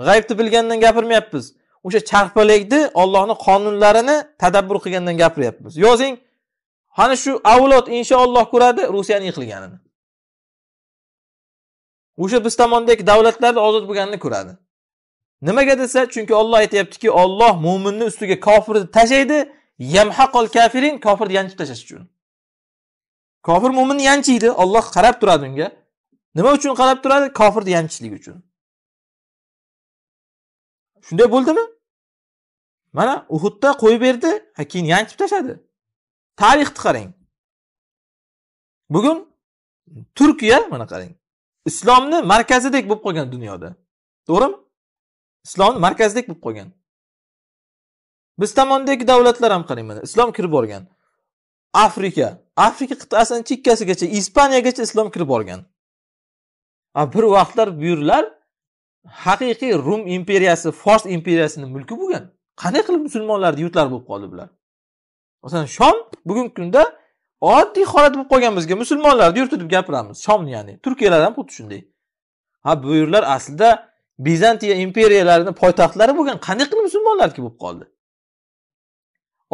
g'aybni bilgandan gapirmayapmiz o'sha charxpalakni ollohni qonunlarini tadabbur qilgandan gapiryapmiz yozing hani shu avlod inshaalloh ko'radi rusiyani yiqilganini o'sha biz tomondagi davlatlarni ozod bo'lganini ko'radi nimaga desa chunki olloh aytyaptiki olloh mo'minni ustiga kofirni tashlaydi yamhaqol kafirin kofirni yanchib tashlash uchun Kofir mo'minni yanchiydi. Alloh qarab turadi unga. Nima uchun qarab turadi? Kofirni yanchishlik uchun. Shunday bo'ldimi? Mana Uhudda qo'yib berdi, keyin yanchib tashladi. Tarixni qarang. Bugun Turkiya mana qarang. Islomni markazidek bo'lib qolgan dunyoda. To'g'rimi? Islomni markazidek bo'lib qolgan. Biz tomondagi davlatlar ham qarang mana, islom kirib borgan. Afrika, afrika qit'asini chekkasigacha ispaniyagacha islom kirib borgan bir vaqtlar bu yerlar haqiqiy rum imperiyasi fors imperiyasini mulki bo'lgan qanday qilib musulmonlarni yurtlari bo'lib qoldi bular masalan shom bugungi kunda oddiy holat bo'lib qolgan bizga musulmonlarni yurti deb gapiramiz shomni ya'ni turkiyalar ham xuddi shunday ha bu yerlar aslida vizantiya imperiyalarini poytaxtlari bo'lgan qanday qilib musulmonlarniki bo'lib qoldi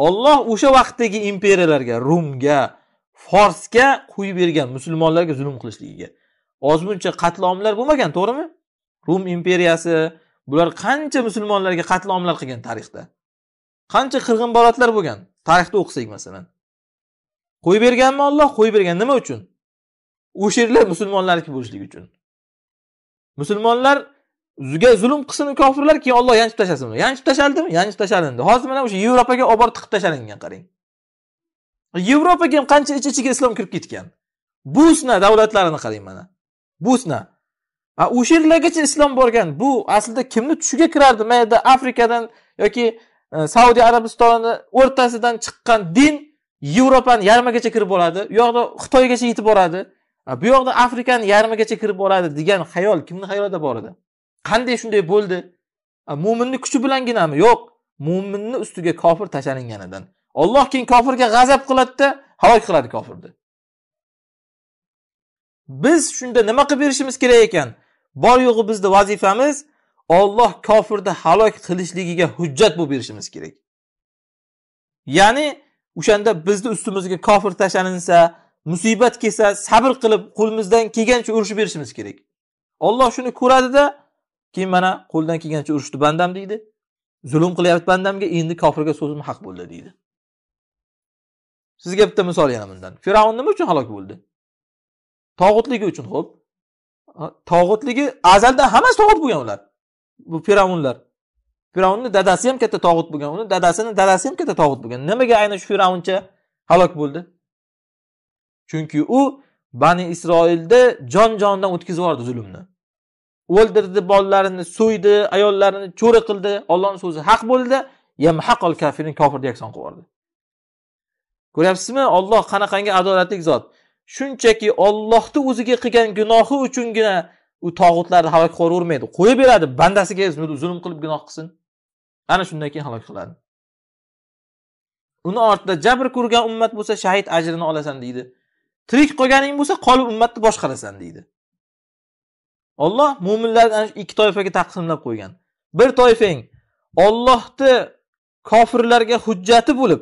olloh o'sha vaqtdagi imperiyalarga rumga forsga qo'yib bergan musulmonlarga zulm qilishligiga oz muncha qatlomlar bo'lmagan to'g'rimi rum imperiyasi bular qancha musulmonlarga qatlomlar qilgan tarixda qancha qirg'inbarotlar bo'lgan tarixda o'qisak masalan qo'yib berganmi olloh qo'yib bergan nima uchun o'sha yerlar musulmonlarniki bo'lishligi uchun musulmonlar zulm qilsin kofirlar keyin olloh yanchib tashlasin yanchib tashlaldimi yanchib tashlandi hozir mana o'sha yevropaga olib borib tiqib tashlangan qarang yevropaga ham qancha ich ichiga islom kirib ketgan busna davlatlarini qarang mana busna o'sha yerlargacha islom borgan bu aslida kimni tushiga kirardi mayda afrikadan yoki e, saudiya arabistoni o'rtasidan chiqqan din yevropani yarmigacha kirib boradi u yoqda xitoygacha yetib boradi bu yoqda afrikani yarmigacha kirib boradi degan xayol kimni xayolida bor edi qanday shunday bo'ldi mo'minni kuchi bilanginami yo'q mo'minni ustiga kofir tashlaninganidan Alloh keyin kofirga g'azab qiladida halok qiladi kofirni biz shunda nima qilib berishimiz kerak ekan bor yo'g'i bizni vazifamiz Alloh kofirni halok qilishligiga hujjat bo'lib berishimiz kerak ya'ni o'shanda bizni ustimizga kofir tashlansa musibat kelsa sabr qilib qo'limizdan kelgancha urushib berishimiz kerak Alloh shuni ko'radida keyin mana qo'ldan kelgancha urushdi bandam deydi zulm qilyapti bandamga endi kofirga so'zim haq bo'ldi deydi sizga bitta misol yana bundan fir'avn nima uchun halok bo'ldi tog'utligi uchun ho'p tog'utligi azaldan hammasi tog'ut bo'lgan ular bu fir'avnlar fir'avnni dadasi ham katta tog'ut bo'lgan uni dadasini dadasi ham katta tog'ut bo'lgan nimaga aynan shu fir'avncha halok bo'ldi chunki u bani isroilda jon jonidan o'tkazib yubordi zulmni o'ldirdi bolalarini so'ydi ayollarini cho'ri qildi ollohni so'zi haq bo'ldi yamhaqol kafirni kofirni yakson qilib yubordi ko'ryapsizmi olloh qanaqangi adolatli zot shunchaki ollohni o'ziga qilgan gunohi uchungina u tog'utlarni halok qilavermaydi qo'yib beradi bandasiga zulm qilib gunoh qilsin ana shundan keyin halok qiladi uni ortida jabr ko'rgan ummat bo'lsa shahid ajrini olasan deydi tirik qolganing bo'lsa qolib ummatni boshqarasan deydi olloh mo'minlarni ikki toifaga taqsimlab qo'ygan bir toifang ollohni kofirlarga hujjati bo'lib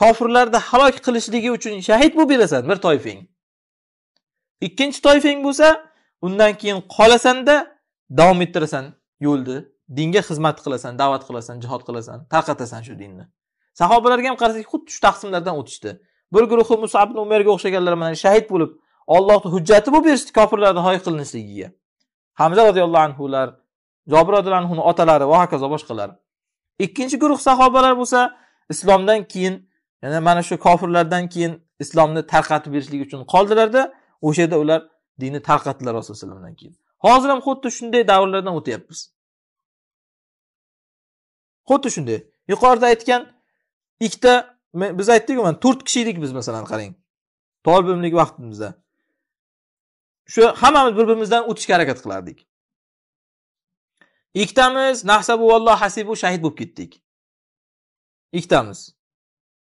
kofirlarni halok qilishligi uchun shahid bo'lib berasan bir toifang ikkinchi toifang bo'lsa undan keyin qolasanda davom ettirasan yo'lni dinga xizmat qilasan da'vat qilasan jihod qilasan tarqatasan shu dinni sahobalarga ham qarasak xuddi shu taqsimlardan o'tishdi bir guruhi musab ibn umarga o'xshaganlar mana shahid bo'lib ollohni hujjati bo'lib berishdi kofirlarni hoy qilinishligiga hamza roziyallohu anhular jobir roziyallohu anhuni otalari va hokazo boshqalar ikkinchi guruh sahobalar bo'lsa islomdan keyin ya'ni mana shu kofirlardan keyin islomni tarqatib berishlik uchun qoldilarda o'sha yerda ular dinni tarqatdilar rasululloh alayhi keyin hozir ham xuddi shunday davrlardan o'tyapmiz xuddi shunday yuqorida aytgan ikkita biz aytdikku mana to'rt kishi edik biz masalan qarang tolbimlik vaqtimizda shu hammamiz bir birimizdan o'tishga harakat qilardik ikkitamiz nahsabu alloh hasibu shahid bo'lib ketdik ikkitamiz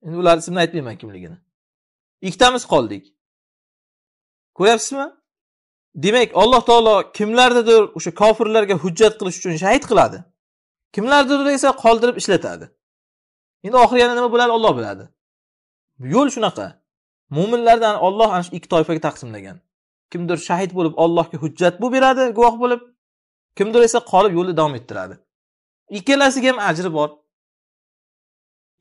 endi ularni ismini aytmayman kimligini ikkitamiz qoldik ko'ryapsizmi demak alloh taolo kimlarnidir o'sha kofirlarga hujjat qilish uchun shahid qiladi kimlardir esa qoldirib ishlatadi endi oxiri yana nima bo'ladi olloh biladi yo'l shunaqa mo'minlardan olloh ana shu ikki toifaga taqsimlagan kimdir shahid bo'lib ollohga hujjat bo'lib beradi guvoh bo'lib kimdir esa qolib yo'lda davom ettiradi ikkalasiga ham ajri bor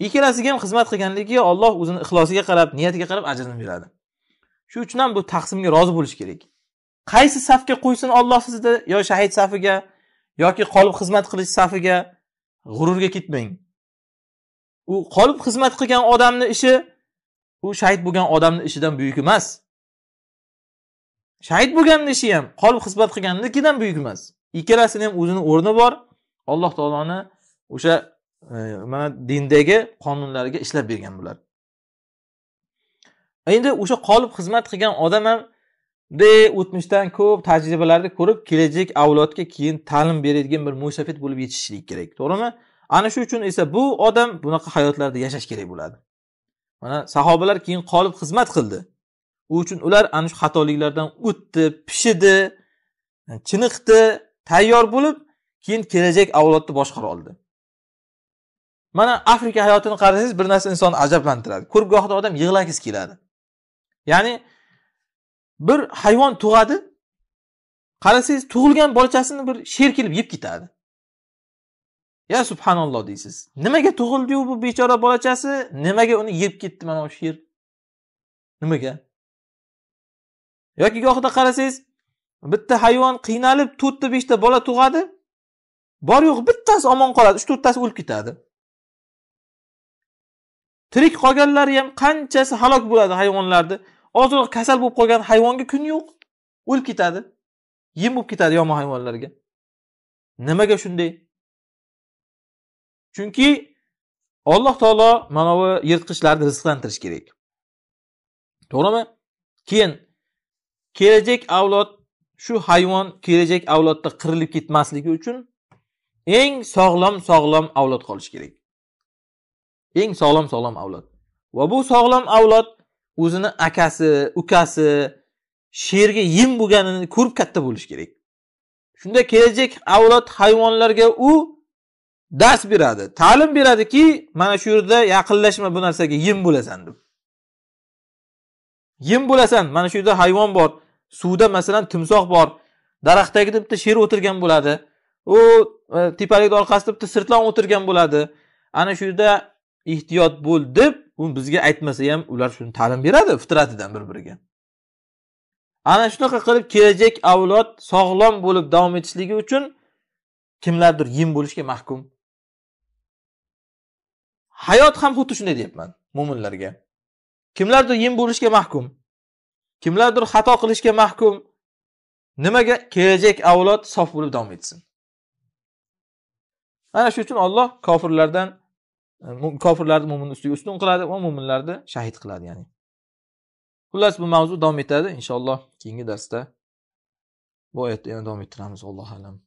ikkalasiga ham xizmat qilganligi Alloh o'zini ixlosiga qarab niyatiga qarab ajrini beradi shu uchun ham bu taqsimga rozi bo'lish kerak qaysi safga qo'ysin Alloh sizni yo shahid safiga yoki qolib xizmat qilish safiga g'ururga ketmang u qolib xizmat qilgan odamni ishi u shahid bo'lgan odamni ishidan buyuk emas shahid bo'lganni ishi ham qolib xizmat qilgannikidan buyuk emas ikkalasini ham o'zini o'rni bor alloh taoloni o'sha mana dindagi qonunlarga ishlab bergan bular endi o'sha qolib xizmat qilgan odam ham bunday o'tmishdan ko'p tajribalarni ko'rib kelajak avlodga keyin ta'lim beradigan bir mo'ysafid bo'lib yetishishlik kerak to'g'rimi ana shu uchun esa bu odam bunaqa hayotlarda yashash kerak bo'ladi mana sahobalar keyin qolib xizmat qildi u uchun ular ana shu xatoliklardan o'tdi pishidi chiniqdi tayyor bo'lib keyin kelajak avlodni boshqara oldi mana afrika hayotini qarasangiz bir narsa insonni ajablantiradi ko'rib gohida odam yig'lagisi keladi ya'ni bir hayvon tug'adi qarasangiz tug'ilgan bolachasini bir sher kelib yeb ketadi ya subhanalloh deysiz nimaga tug'ildiyu bu bechora bolachasi nimaga uni yeb ketdi mana shu sher nimaga yoki gohida qarasangiz bitta hayvon qiynalib to'rtta beshta bola tug'adi bor yo'q bittasi omon qoladi uch to'rttasi o'lib ketadi tirik qolganlari ham qanchasi halok bo'ladi hayvonlarni ozroq kasal bo'lib qolgan hayvonga kun yo'q o'lib ketadi yem bo'lib ketadi yomon hayvonlarga nimaga shunday chunki alloh taolo mana bu yirtqichlarni rizqlantirish kerak to'g'rimi keyin kelajak avlod shu hayvon kelajak avlodda qirilib ketmasligi uchun eng sog'lom sog'lom avlod qolishi kerak eng sog'lom sog'lom avlod va bu sog'lom avlod o'zini akasi ukasi sherga yem bo'lganini ko'rib katta bo'lishi kerak shunda kelajak avlod hayvonlarga u dars beradi ta'lim beradiki mana shu yerda yaqinlashma bu narsaga yem bo'lasan deb yem bo'lasan mana shu yerda hayvon bor suvda masalan timsoh bor daraxtdagida bitta sher o'tirgan bo'ladi u e, tepalikni orqasida bitta sirtlon o'tirgan bo'ladi ana shu yerda ehtiyot bo'l deb u bizga aytmasa ham ular shuni ta'lim beradi fitratidan bir biriga ana shunaqa qilib kelajak avlod sog'lom bo'lib davom etishligi uchun kimlardir yem bo'lishga mahkum hayot ham xuddi shunday deyapman mo'minlarga kimlardir yem bo'lishga mahkum kimlardir xato qilishga mahkum nimaga kelajak avlod sof bo'lib davom etsin ana shu uchun olloh kofirlardan kofirlarni mo'min ustiga ustun qiladi va mo'minlarni shahid qiladi ya'ni xullas bu mavzu davom etadi inshaalloh keyingi darsda bu oyatni yana davom ettiramiz allohu alam